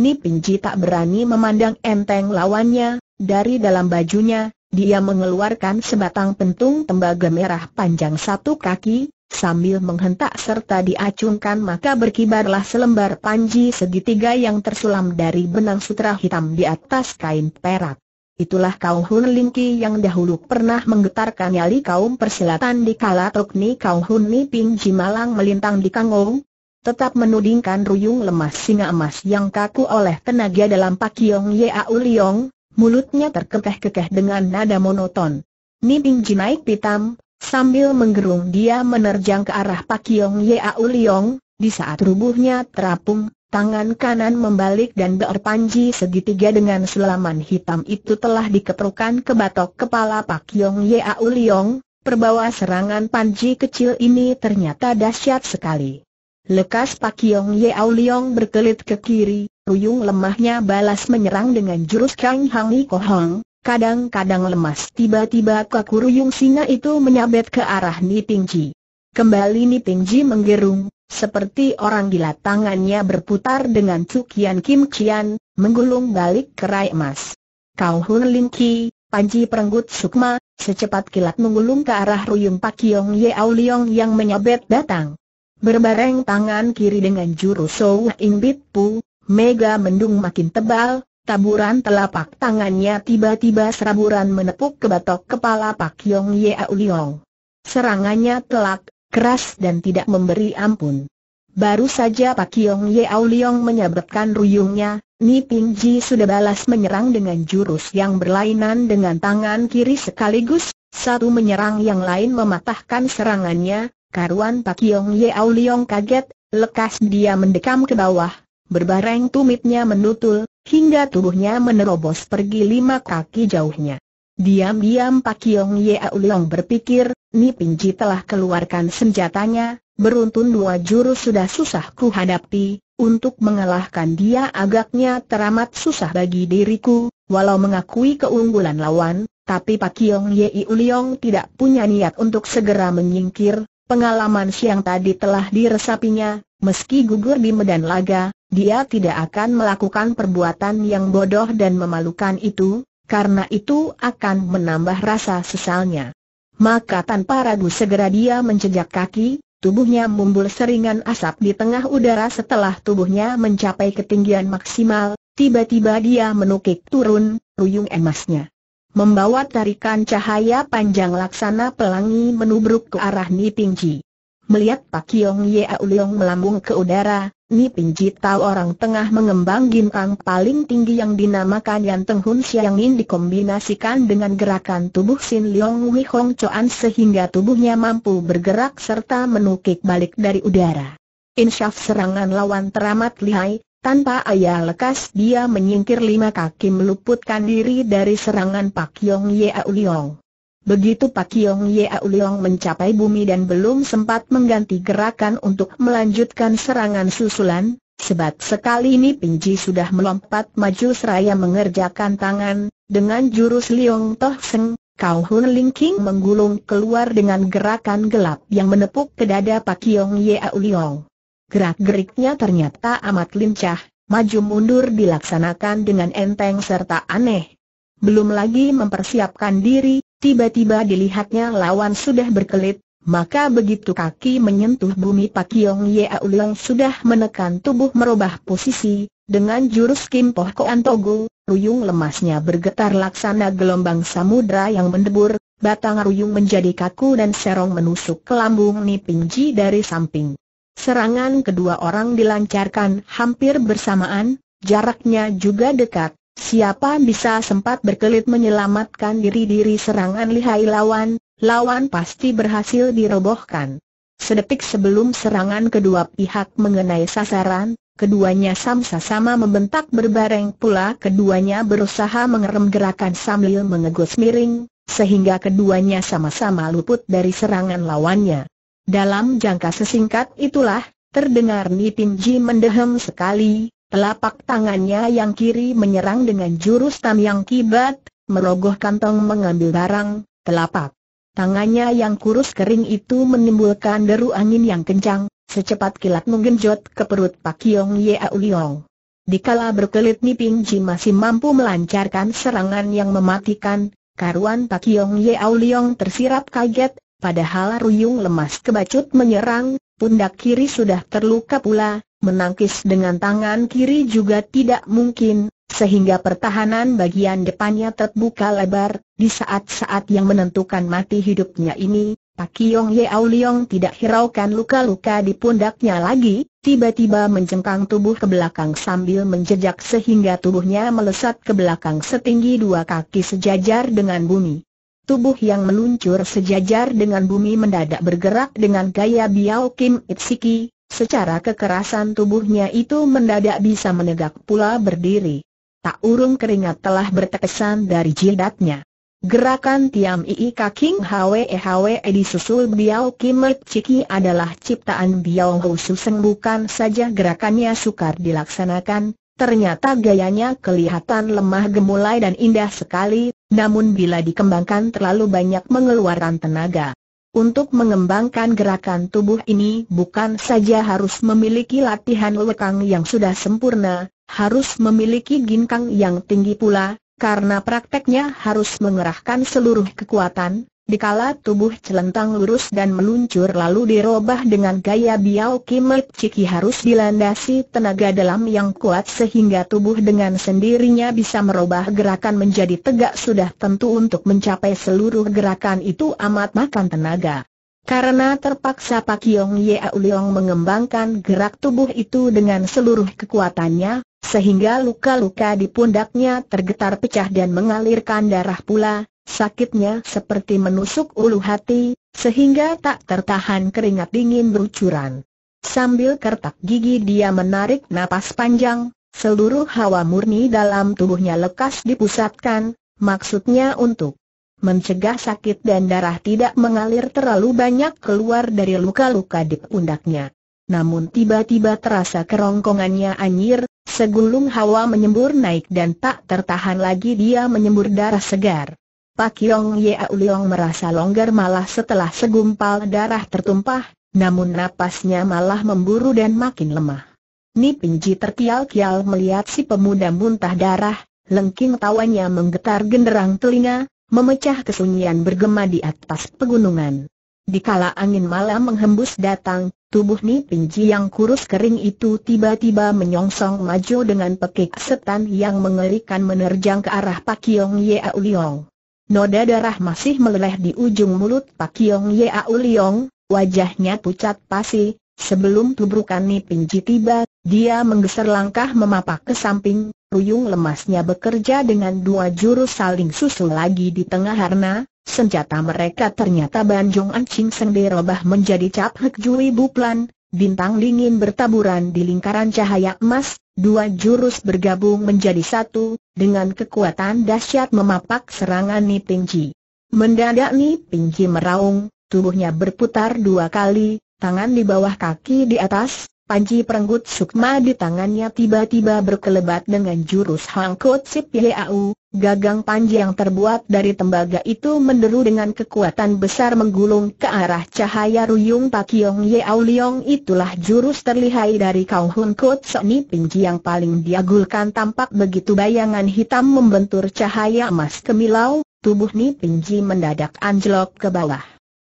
Speaker 1: Ni Pinji tak berani memandang enteng lawannya, dari dalam bajunya, dia mengeluarkan sebatang pentung tembaga merah panjang satu kaki, sambil menghentak serta diacungkan maka berkibarlah selembar panji segitiga yang tersulam dari benang sutra hitam di atas kain perak. Itulah kau Hun Lingki yang dahulu pernah menggetarkan nyali kaum persilatan di kala Tokni kau Hun Ni Ping Malang melintang di Kangong, tetap menudingkan ruyung lemas singa emas yang kaku oleh tenaga dalam Pak Ye Au Liong, mulutnya terkekeh-kekeh dengan nada monoton. Ji Jinaik pitam, sambil menggerung dia menerjang ke arah Pak Ye Au Liong, di saat rubuhnya terapung, tangan kanan membalik dan berpanji panji segitiga dengan selaman hitam itu telah dikeperukan ke batok kepala Pak Ye Au Liong, perbawa serangan panji kecil ini ternyata dahsyat sekali. Lekas Pak Yong Yeau Liong berkelit ke kiri, Ruyung lemahnya balas menyerang dengan jurus Kang Hang Ko Hong, kadang-kadang lemas tiba-tiba kaku Ruyung singa itu menyabet ke arah Niting Ji. Kembali Niting Ji menggerung, seperti orang gila tangannya berputar dengan cukian Kim Chian, menggulung balik kerai emas. Kau Hun Lin Ki, Panji Perenggut Sukma, secepat kilat menggulung ke arah Ruyung Pak Yong Yeau Liong yang menyabet datang. Berbareng tangan kiri dengan jurus Sou Bit Pu, mega mendung makin tebal, taburan telapak tangannya tiba-tiba seraburan menepuk ke batok kepala Pak Yong Yeau Liong. Serangannya telak, keras dan tidak memberi ampun. Baru saja Pak Yong Yeau Liong menyabetkan ruyungnya, Ni Ping Ji sudah balas menyerang dengan jurus yang berlainan dengan tangan kiri sekaligus, satu menyerang yang lain mematahkan serangannya, Karuan Pak Yong Yeau Liong kaget, lekas dia mendekam ke bawah, berbareng tumitnya menutul, hingga tubuhnya menerobos pergi lima kaki jauhnya. Diam-diam Pak Yong Yeau Leong berpikir, Ni Pinji telah keluarkan senjatanya, beruntun dua jurus sudah susah ku hadapi, untuk mengalahkan dia agaknya teramat susah bagi diriku, walau mengakui keunggulan lawan, tapi Pak Yong Yeau Leong tidak punya niat untuk segera menyingkir, Pengalaman siang tadi telah diresapinya, meski gugur di medan laga, dia tidak akan melakukan perbuatan yang bodoh dan memalukan itu, karena itu akan menambah rasa sesalnya. Maka tanpa ragu segera dia menjejak kaki, tubuhnya mumbul seringan asap di tengah udara setelah tubuhnya mencapai ketinggian maksimal, tiba-tiba dia menukik turun, ruyung emasnya membawa tarikan cahaya panjang laksana pelangi menubruk ke arah Ni Pingji. Melihat Pak Yong Yao melambung ke udara, Ni Pingji tahu orang tengah mengembang ginkang paling tinggi yang dinamakan Yan Teng Hun Siang In dikombinasikan dengan gerakan tubuh Sin Leong Wei Hong Choan sehingga tubuhnya mampu bergerak serta menukik balik dari udara. Insyaf serangan lawan teramat lihai, tanpa ayah lekas dia menyingkir lima kaki meluputkan diri dari serangan Pak Yong Yau Liong. Begitu Pak Yong Yau Liong mencapai bumi dan belum sempat mengganti gerakan untuk melanjutkan serangan susulan, sebab sekali ini Pinji sudah melompat maju seraya mengerjakan tangan, dengan jurus Liong Toh Seng, Kau Hun Ling King menggulung keluar dengan gerakan gelap yang menepuk ke dada Pak Yong Yau Liong. Gerak-geriknya ternyata amat lincah, maju mundur dilaksanakan dengan enteng serta aneh. Belum lagi mempersiapkan diri, tiba-tiba dilihatnya lawan sudah berkelit, maka begitu kaki menyentuh bumi Pak Yong Aulang sudah menekan tubuh merubah posisi, dengan jurus Kim Poh Koan Togo, ruyung lemasnya bergetar laksana gelombang samudra yang mendebur, batang ruyung menjadi kaku dan serong menusuk ke lambung Ji dari samping. Serangan kedua orang dilancarkan hampir bersamaan, jaraknya juga dekat. Siapa bisa sempat berkelit menyelamatkan diri-diri serangan lihai lawan, lawan pasti berhasil dirobohkan. Sedetik sebelum serangan kedua pihak mengenai sasaran, keduanya sama-sama membentak berbareng pula keduanya berusaha mengerem gerakan sambil mengegos miring, sehingga keduanya sama-sama luput dari serangan lawannya. Dalam jangka sesingkat itulah, terdengar Nipinji Ji mendehem sekali, telapak tangannya yang kiri menyerang dengan jurus tam yang kibat, merogoh kantong mengambil barang, telapak. Tangannya yang kurus kering itu menimbulkan deru angin yang kencang, secepat kilat menggenjot ke perut Pak Yong Ye Auliong. Dikala berkelit Niping Ji masih mampu melancarkan serangan yang mematikan, karuan Pak Yong Ye Auliong tersirap kaget, Padahal Ruyung lemas kebacut menyerang, pundak kiri sudah terluka pula, menangkis dengan tangan kiri juga tidak mungkin, sehingga pertahanan bagian depannya terbuka lebar, di saat-saat yang menentukan mati hidupnya ini, Pak Yong Yeau Liong tidak hiraukan luka-luka di pundaknya lagi, tiba-tiba mencengkang tubuh ke belakang sambil menjejak sehingga tubuhnya melesat ke belakang setinggi dua kaki sejajar dengan bumi. Tubuh yang meluncur sejajar dengan bumi mendadak bergerak dengan gaya Biao Kim Itsiki, secara kekerasan tubuhnya itu mendadak bisa menegak pula berdiri. Tak urung keringat telah bertekesan dari jidatnya. Gerakan Tiam Ii Kaking Hwe Hwe disusul Biao Kim Itsiki adalah ciptaan Biao Ho Suseng bukan saja gerakannya sukar dilaksanakan, Ternyata gayanya kelihatan lemah gemulai dan indah sekali namun bila dikembangkan terlalu banyak mengeluarkan tenaga. Untuk mengembangkan gerakan tubuh ini bukan saja harus memiliki latihan lekang yang sudah sempurna, harus memiliki ginkang yang tinggi pula, karena prakteknya harus mengerahkan seluruh kekuatan, Dikala tubuh celentang lurus dan meluncur lalu dirobah dengan gaya Biao Kim Ciki harus dilandasi tenaga dalam yang kuat sehingga tubuh dengan sendirinya bisa merubah gerakan menjadi tegak sudah tentu untuk mencapai seluruh gerakan itu amat makan tenaga. Karena terpaksa Pak Yong Ye Leong mengembangkan gerak tubuh itu dengan seluruh kekuatannya, sehingga luka-luka di pundaknya tergetar pecah dan mengalirkan darah pula, Sakitnya seperti menusuk ulu hati, sehingga tak tertahan keringat dingin berucuran. Sambil kertak gigi dia menarik napas panjang, seluruh hawa murni dalam tubuhnya lekas dipusatkan, maksudnya untuk mencegah sakit dan darah tidak mengalir terlalu banyak keluar dari luka-luka di pundaknya. Namun tiba-tiba terasa kerongkongannya anjir, segulung hawa menyembur naik dan tak tertahan lagi dia menyembur darah segar. Pak Yong Yau Leong merasa longgar malah setelah segumpal darah tertumpah, namun napasnya malah memburu dan makin lemah. Ni Pinji terkial-kial melihat si pemuda muntah darah, lengking tawanya menggetar genderang telinga, memecah kesunyian bergema di atas pegunungan. Di kala angin malam menghembus datang, tubuh Ni Pinji yang kurus kering itu tiba-tiba menyongsong maju dengan pekik setan yang mengerikan menerjang ke arah Pak Yong Yau Liong. Noda darah masih meleleh di ujung mulut Pak Yong Au Liong, wajahnya pucat pasi, sebelum tubrukan Pinji tiba, dia menggeser langkah memapak ke samping, Ruyung lemasnya bekerja dengan dua jurus saling susul lagi di tengah harna, senjata mereka ternyata Banjong Ancing Sendero bah menjadi cap Hek Jui Buplan, bintang dingin bertaburan di lingkaran cahaya emas, dua jurus bergabung menjadi satu, dengan kekuatan dahsyat memapak serangan Nipingji. Mendadak Nipingji meraung, tubuhnya berputar dua kali, tangan di bawah kaki di atas, Panji perenggut sukma di tangannya tiba-tiba berkelebat dengan jurus Hangkot Sipiau, gagang panji yang terbuat dari tembaga itu menderu dengan kekuatan besar menggulung ke arah cahaya Ruyung Pakyong Yeau Liong itulah jurus terlihai dari Kau Hun Ni Soni Pinji yang paling diagulkan tampak begitu bayangan hitam membentur cahaya emas kemilau, tubuh Ni Pinji mendadak anjlok ke bawah.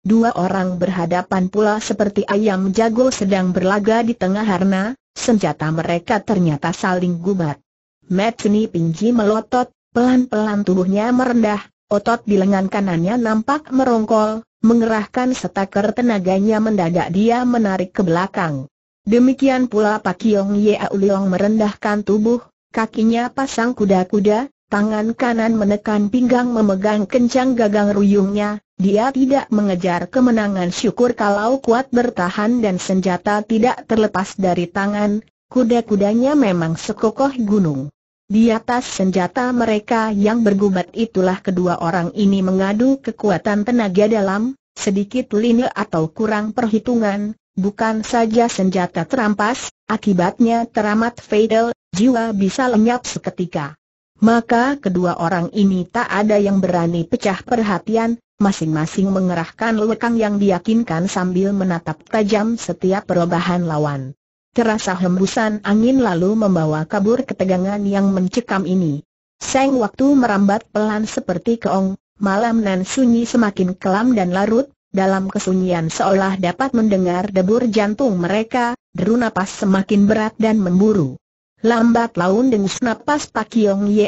Speaker 1: Dua orang berhadapan pula seperti ayam jago sedang berlaga di tengah harna, senjata mereka ternyata saling gubat. Matsuni Pinji melotot, pelan-pelan tubuhnya merendah, otot di lengan kanannya nampak merongkol, mengerahkan setaker tenaganya mendadak dia menarik ke belakang. Demikian pula Pak Yong Kiong Yeauliong merendahkan tubuh, kakinya pasang kuda-kuda, tangan kanan menekan pinggang memegang kencang gagang ruyungnya, dia tidak mengejar kemenangan syukur kalau kuat bertahan dan senjata tidak terlepas dari tangan, kuda-kudanya memang sekokoh gunung. Di atas senjata mereka yang bergubat itulah kedua orang ini mengadu kekuatan tenaga dalam, sedikit lini atau kurang perhitungan, bukan saja senjata terampas, akibatnya teramat fatal, jiwa bisa lenyap seketika. Maka kedua orang ini tak ada yang berani pecah perhatian, masing-masing mengerahkan lekang yang diyakinkan sambil menatap tajam setiap perubahan lawan. Terasa hembusan angin lalu membawa kabur ketegangan yang mencekam ini. Seng waktu merambat pelan seperti keong, malam nan sunyi semakin kelam dan larut, dalam kesunyian seolah dapat mendengar debur jantung mereka, deru napas semakin berat dan memburu. Lambat laun dengus napas Pak Yong Ye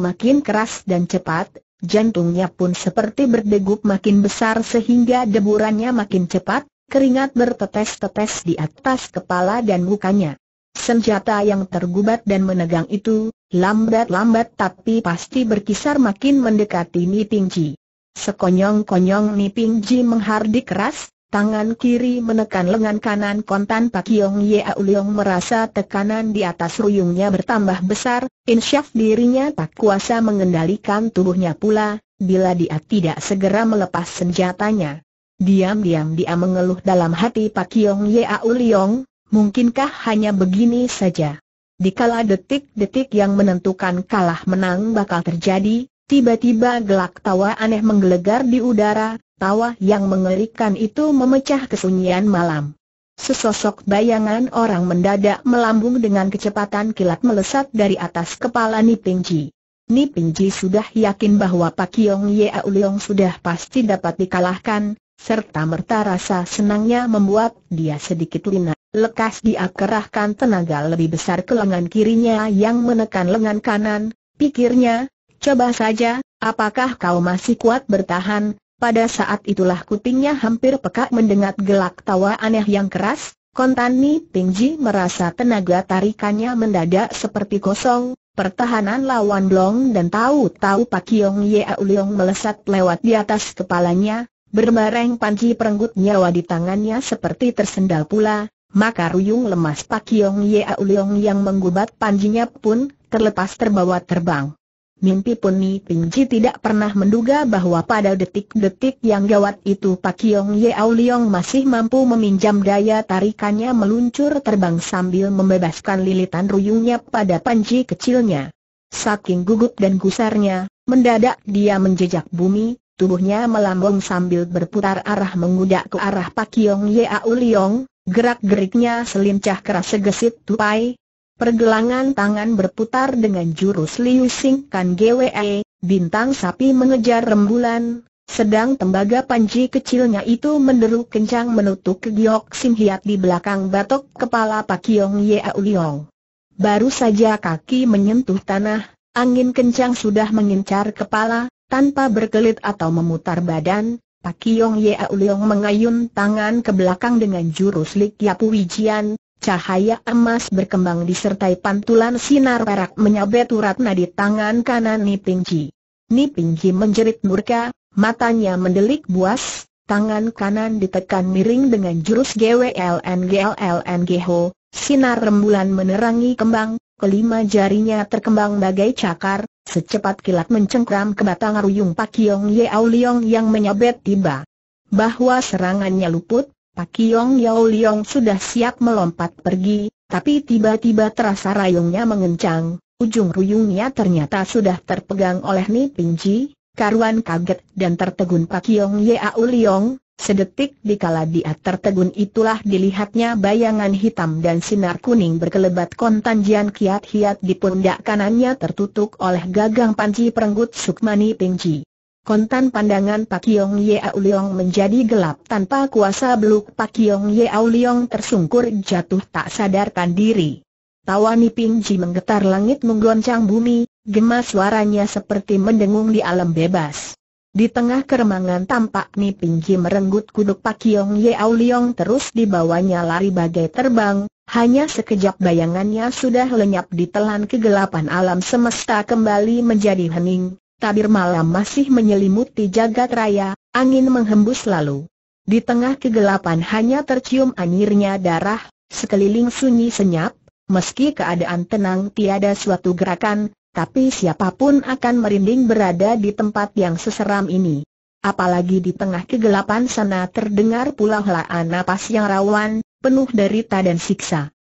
Speaker 1: makin keras dan cepat, Jantungnya pun seperti berdegup makin besar sehingga deburannya makin cepat, keringat bertetes-tetes di atas kepala dan mukanya. Senjata yang tergubat dan menegang itu, lambat-lambat tapi pasti berkisar makin mendekati Nipingji. Sekonyong-konyong Nipingji menghardik keras, Tangan kiri menekan lengan kanan kontan Pak Yong Yau Leong merasa tekanan di atas ruyungnya bertambah besar, insyaf dirinya tak kuasa mengendalikan tubuhnya pula, bila dia tidak segera melepas senjatanya. Diam-diam dia mengeluh dalam hati Pak Yong Yau Leong, mungkinkah hanya begini saja? Dikala detik-detik yang menentukan kalah menang bakal terjadi, Tiba-tiba gelak tawa aneh menggelegar di udara, tawa yang mengerikan itu memecah kesunyian malam. Sesosok bayangan orang mendadak melambung dengan kecepatan kilat melesat dari atas kepala Niping Ji. Niping Ji sudah yakin bahwa Pak Yong Yea Leong sudah pasti dapat dikalahkan, serta merta rasa senangnya membuat dia sedikit lina. Lekas dia kerahkan tenaga lebih besar ke lengan kirinya yang menekan lengan kanan, pikirnya, Coba saja, apakah kau masih kuat bertahan? Pada saat itulah kupingnya hampir pekak mendengar gelak tawa aneh yang keras, Kontani Pingji merasa tenaga tarikannya mendadak seperti kosong, pertahanan lawan Long dan tahu-tahu Pak Yong Ye Leong melesat lewat di atas kepalanya, berbareng panci perenggut nyawa di tangannya seperti tersendal pula, maka ruyung lemas Pak Yong Ye Leong yang menggubat panjinya pun terlepas terbawa terbang. Mimpi Puni Pinji tidak pernah menduga bahwa pada detik-detik yang gawat itu Pak Yong Au Leong masih mampu meminjam daya tarikannya meluncur terbang sambil membebaskan lilitan ruyungnya pada panji kecilnya. Saking gugup dan gusarnya, mendadak dia menjejak bumi, tubuhnya melambung sambil berputar arah mengudak ke arah Pak Yong Au Leong, gerak-geriknya selincah keras segesit tupai, Pergelangan tangan berputar dengan jurus Liu Sing Kan GWE, bintang sapi mengejar rembulan, sedang tembaga panji kecilnya itu menderu kencang menutup Giok Sim Hiat di belakang batok kepala Pak Yong Ye Liong. Baru saja kaki menyentuh tanah, angin kencang sudah mengincar kepala, tanpa berkelit atau memutar badan, Pak Yong Ye Liong mengayun tangan ke belakang dengan jurus Lik Yapu Wijian, Cahaya emas berkembang disertai pantulan sinar perak menyabet urat di tangan kanan Nipingji. Nipingji menjerit murka, matanya mendelik buas, tangan kanan ditekan miring dengan jurus GWLNGLNGHO, sinar rembulan menerangi kembang, kelima jarinya terkembang bagai cakar, secepat kilat mencengkram ke batang ruyung Pak Yong Ye Leong yang menyabet tiba. Bahwa serangannya luput, Pak Yong Yao Liong sudah siap melompat pergi, tapi tiba-tiba terasa rayungnya mengencang, ujung ruyungnya ternyata sudah terpegang oleh Ni Ji, karuan kaget dan tertegun Pak Yong Yau Liong, sedetik dikala dia tertegun itulah dilihatnya bayangan hitam dan sinar kuning berkelebat kontan jian kiat-hiat di pundak kanannya tertutup oleh gagang panci perenggut Sukmani Ji. Kontan pandangan Pak Yong Ye Leong menjadi gelap tanpa kuasa beluk Pak Yong Ye Leong tersungkur jatuh tak sadarkan diri. Tawa Niping Ji menggetar langit menggoncang bumi, gemas suaranya seperti mendengung di alam bebas. Di tengah keremangan tampak Niping Ji merenggut kuduk Pak Yong Ye Leong terus dibawanya lari bagai terbang, hanya sekejap bayangannya sudah lenyap di telan kegelapan alam semesta kembali menjadi hening tabir malam masih menyelimuti jagat raya, angin menghembus lalu. Di tengah kegelapan hanya tercium anirnya darah, sekeliling sunyi senyap, meski keadaan tenang tiada suatu gerakan, tapi siapapun akan merinding berada di tempat yang seseram ini. Apalagi di tengah kegelapan sana terdengar pula helaan napas yang rawan, penuh derita dan siksa.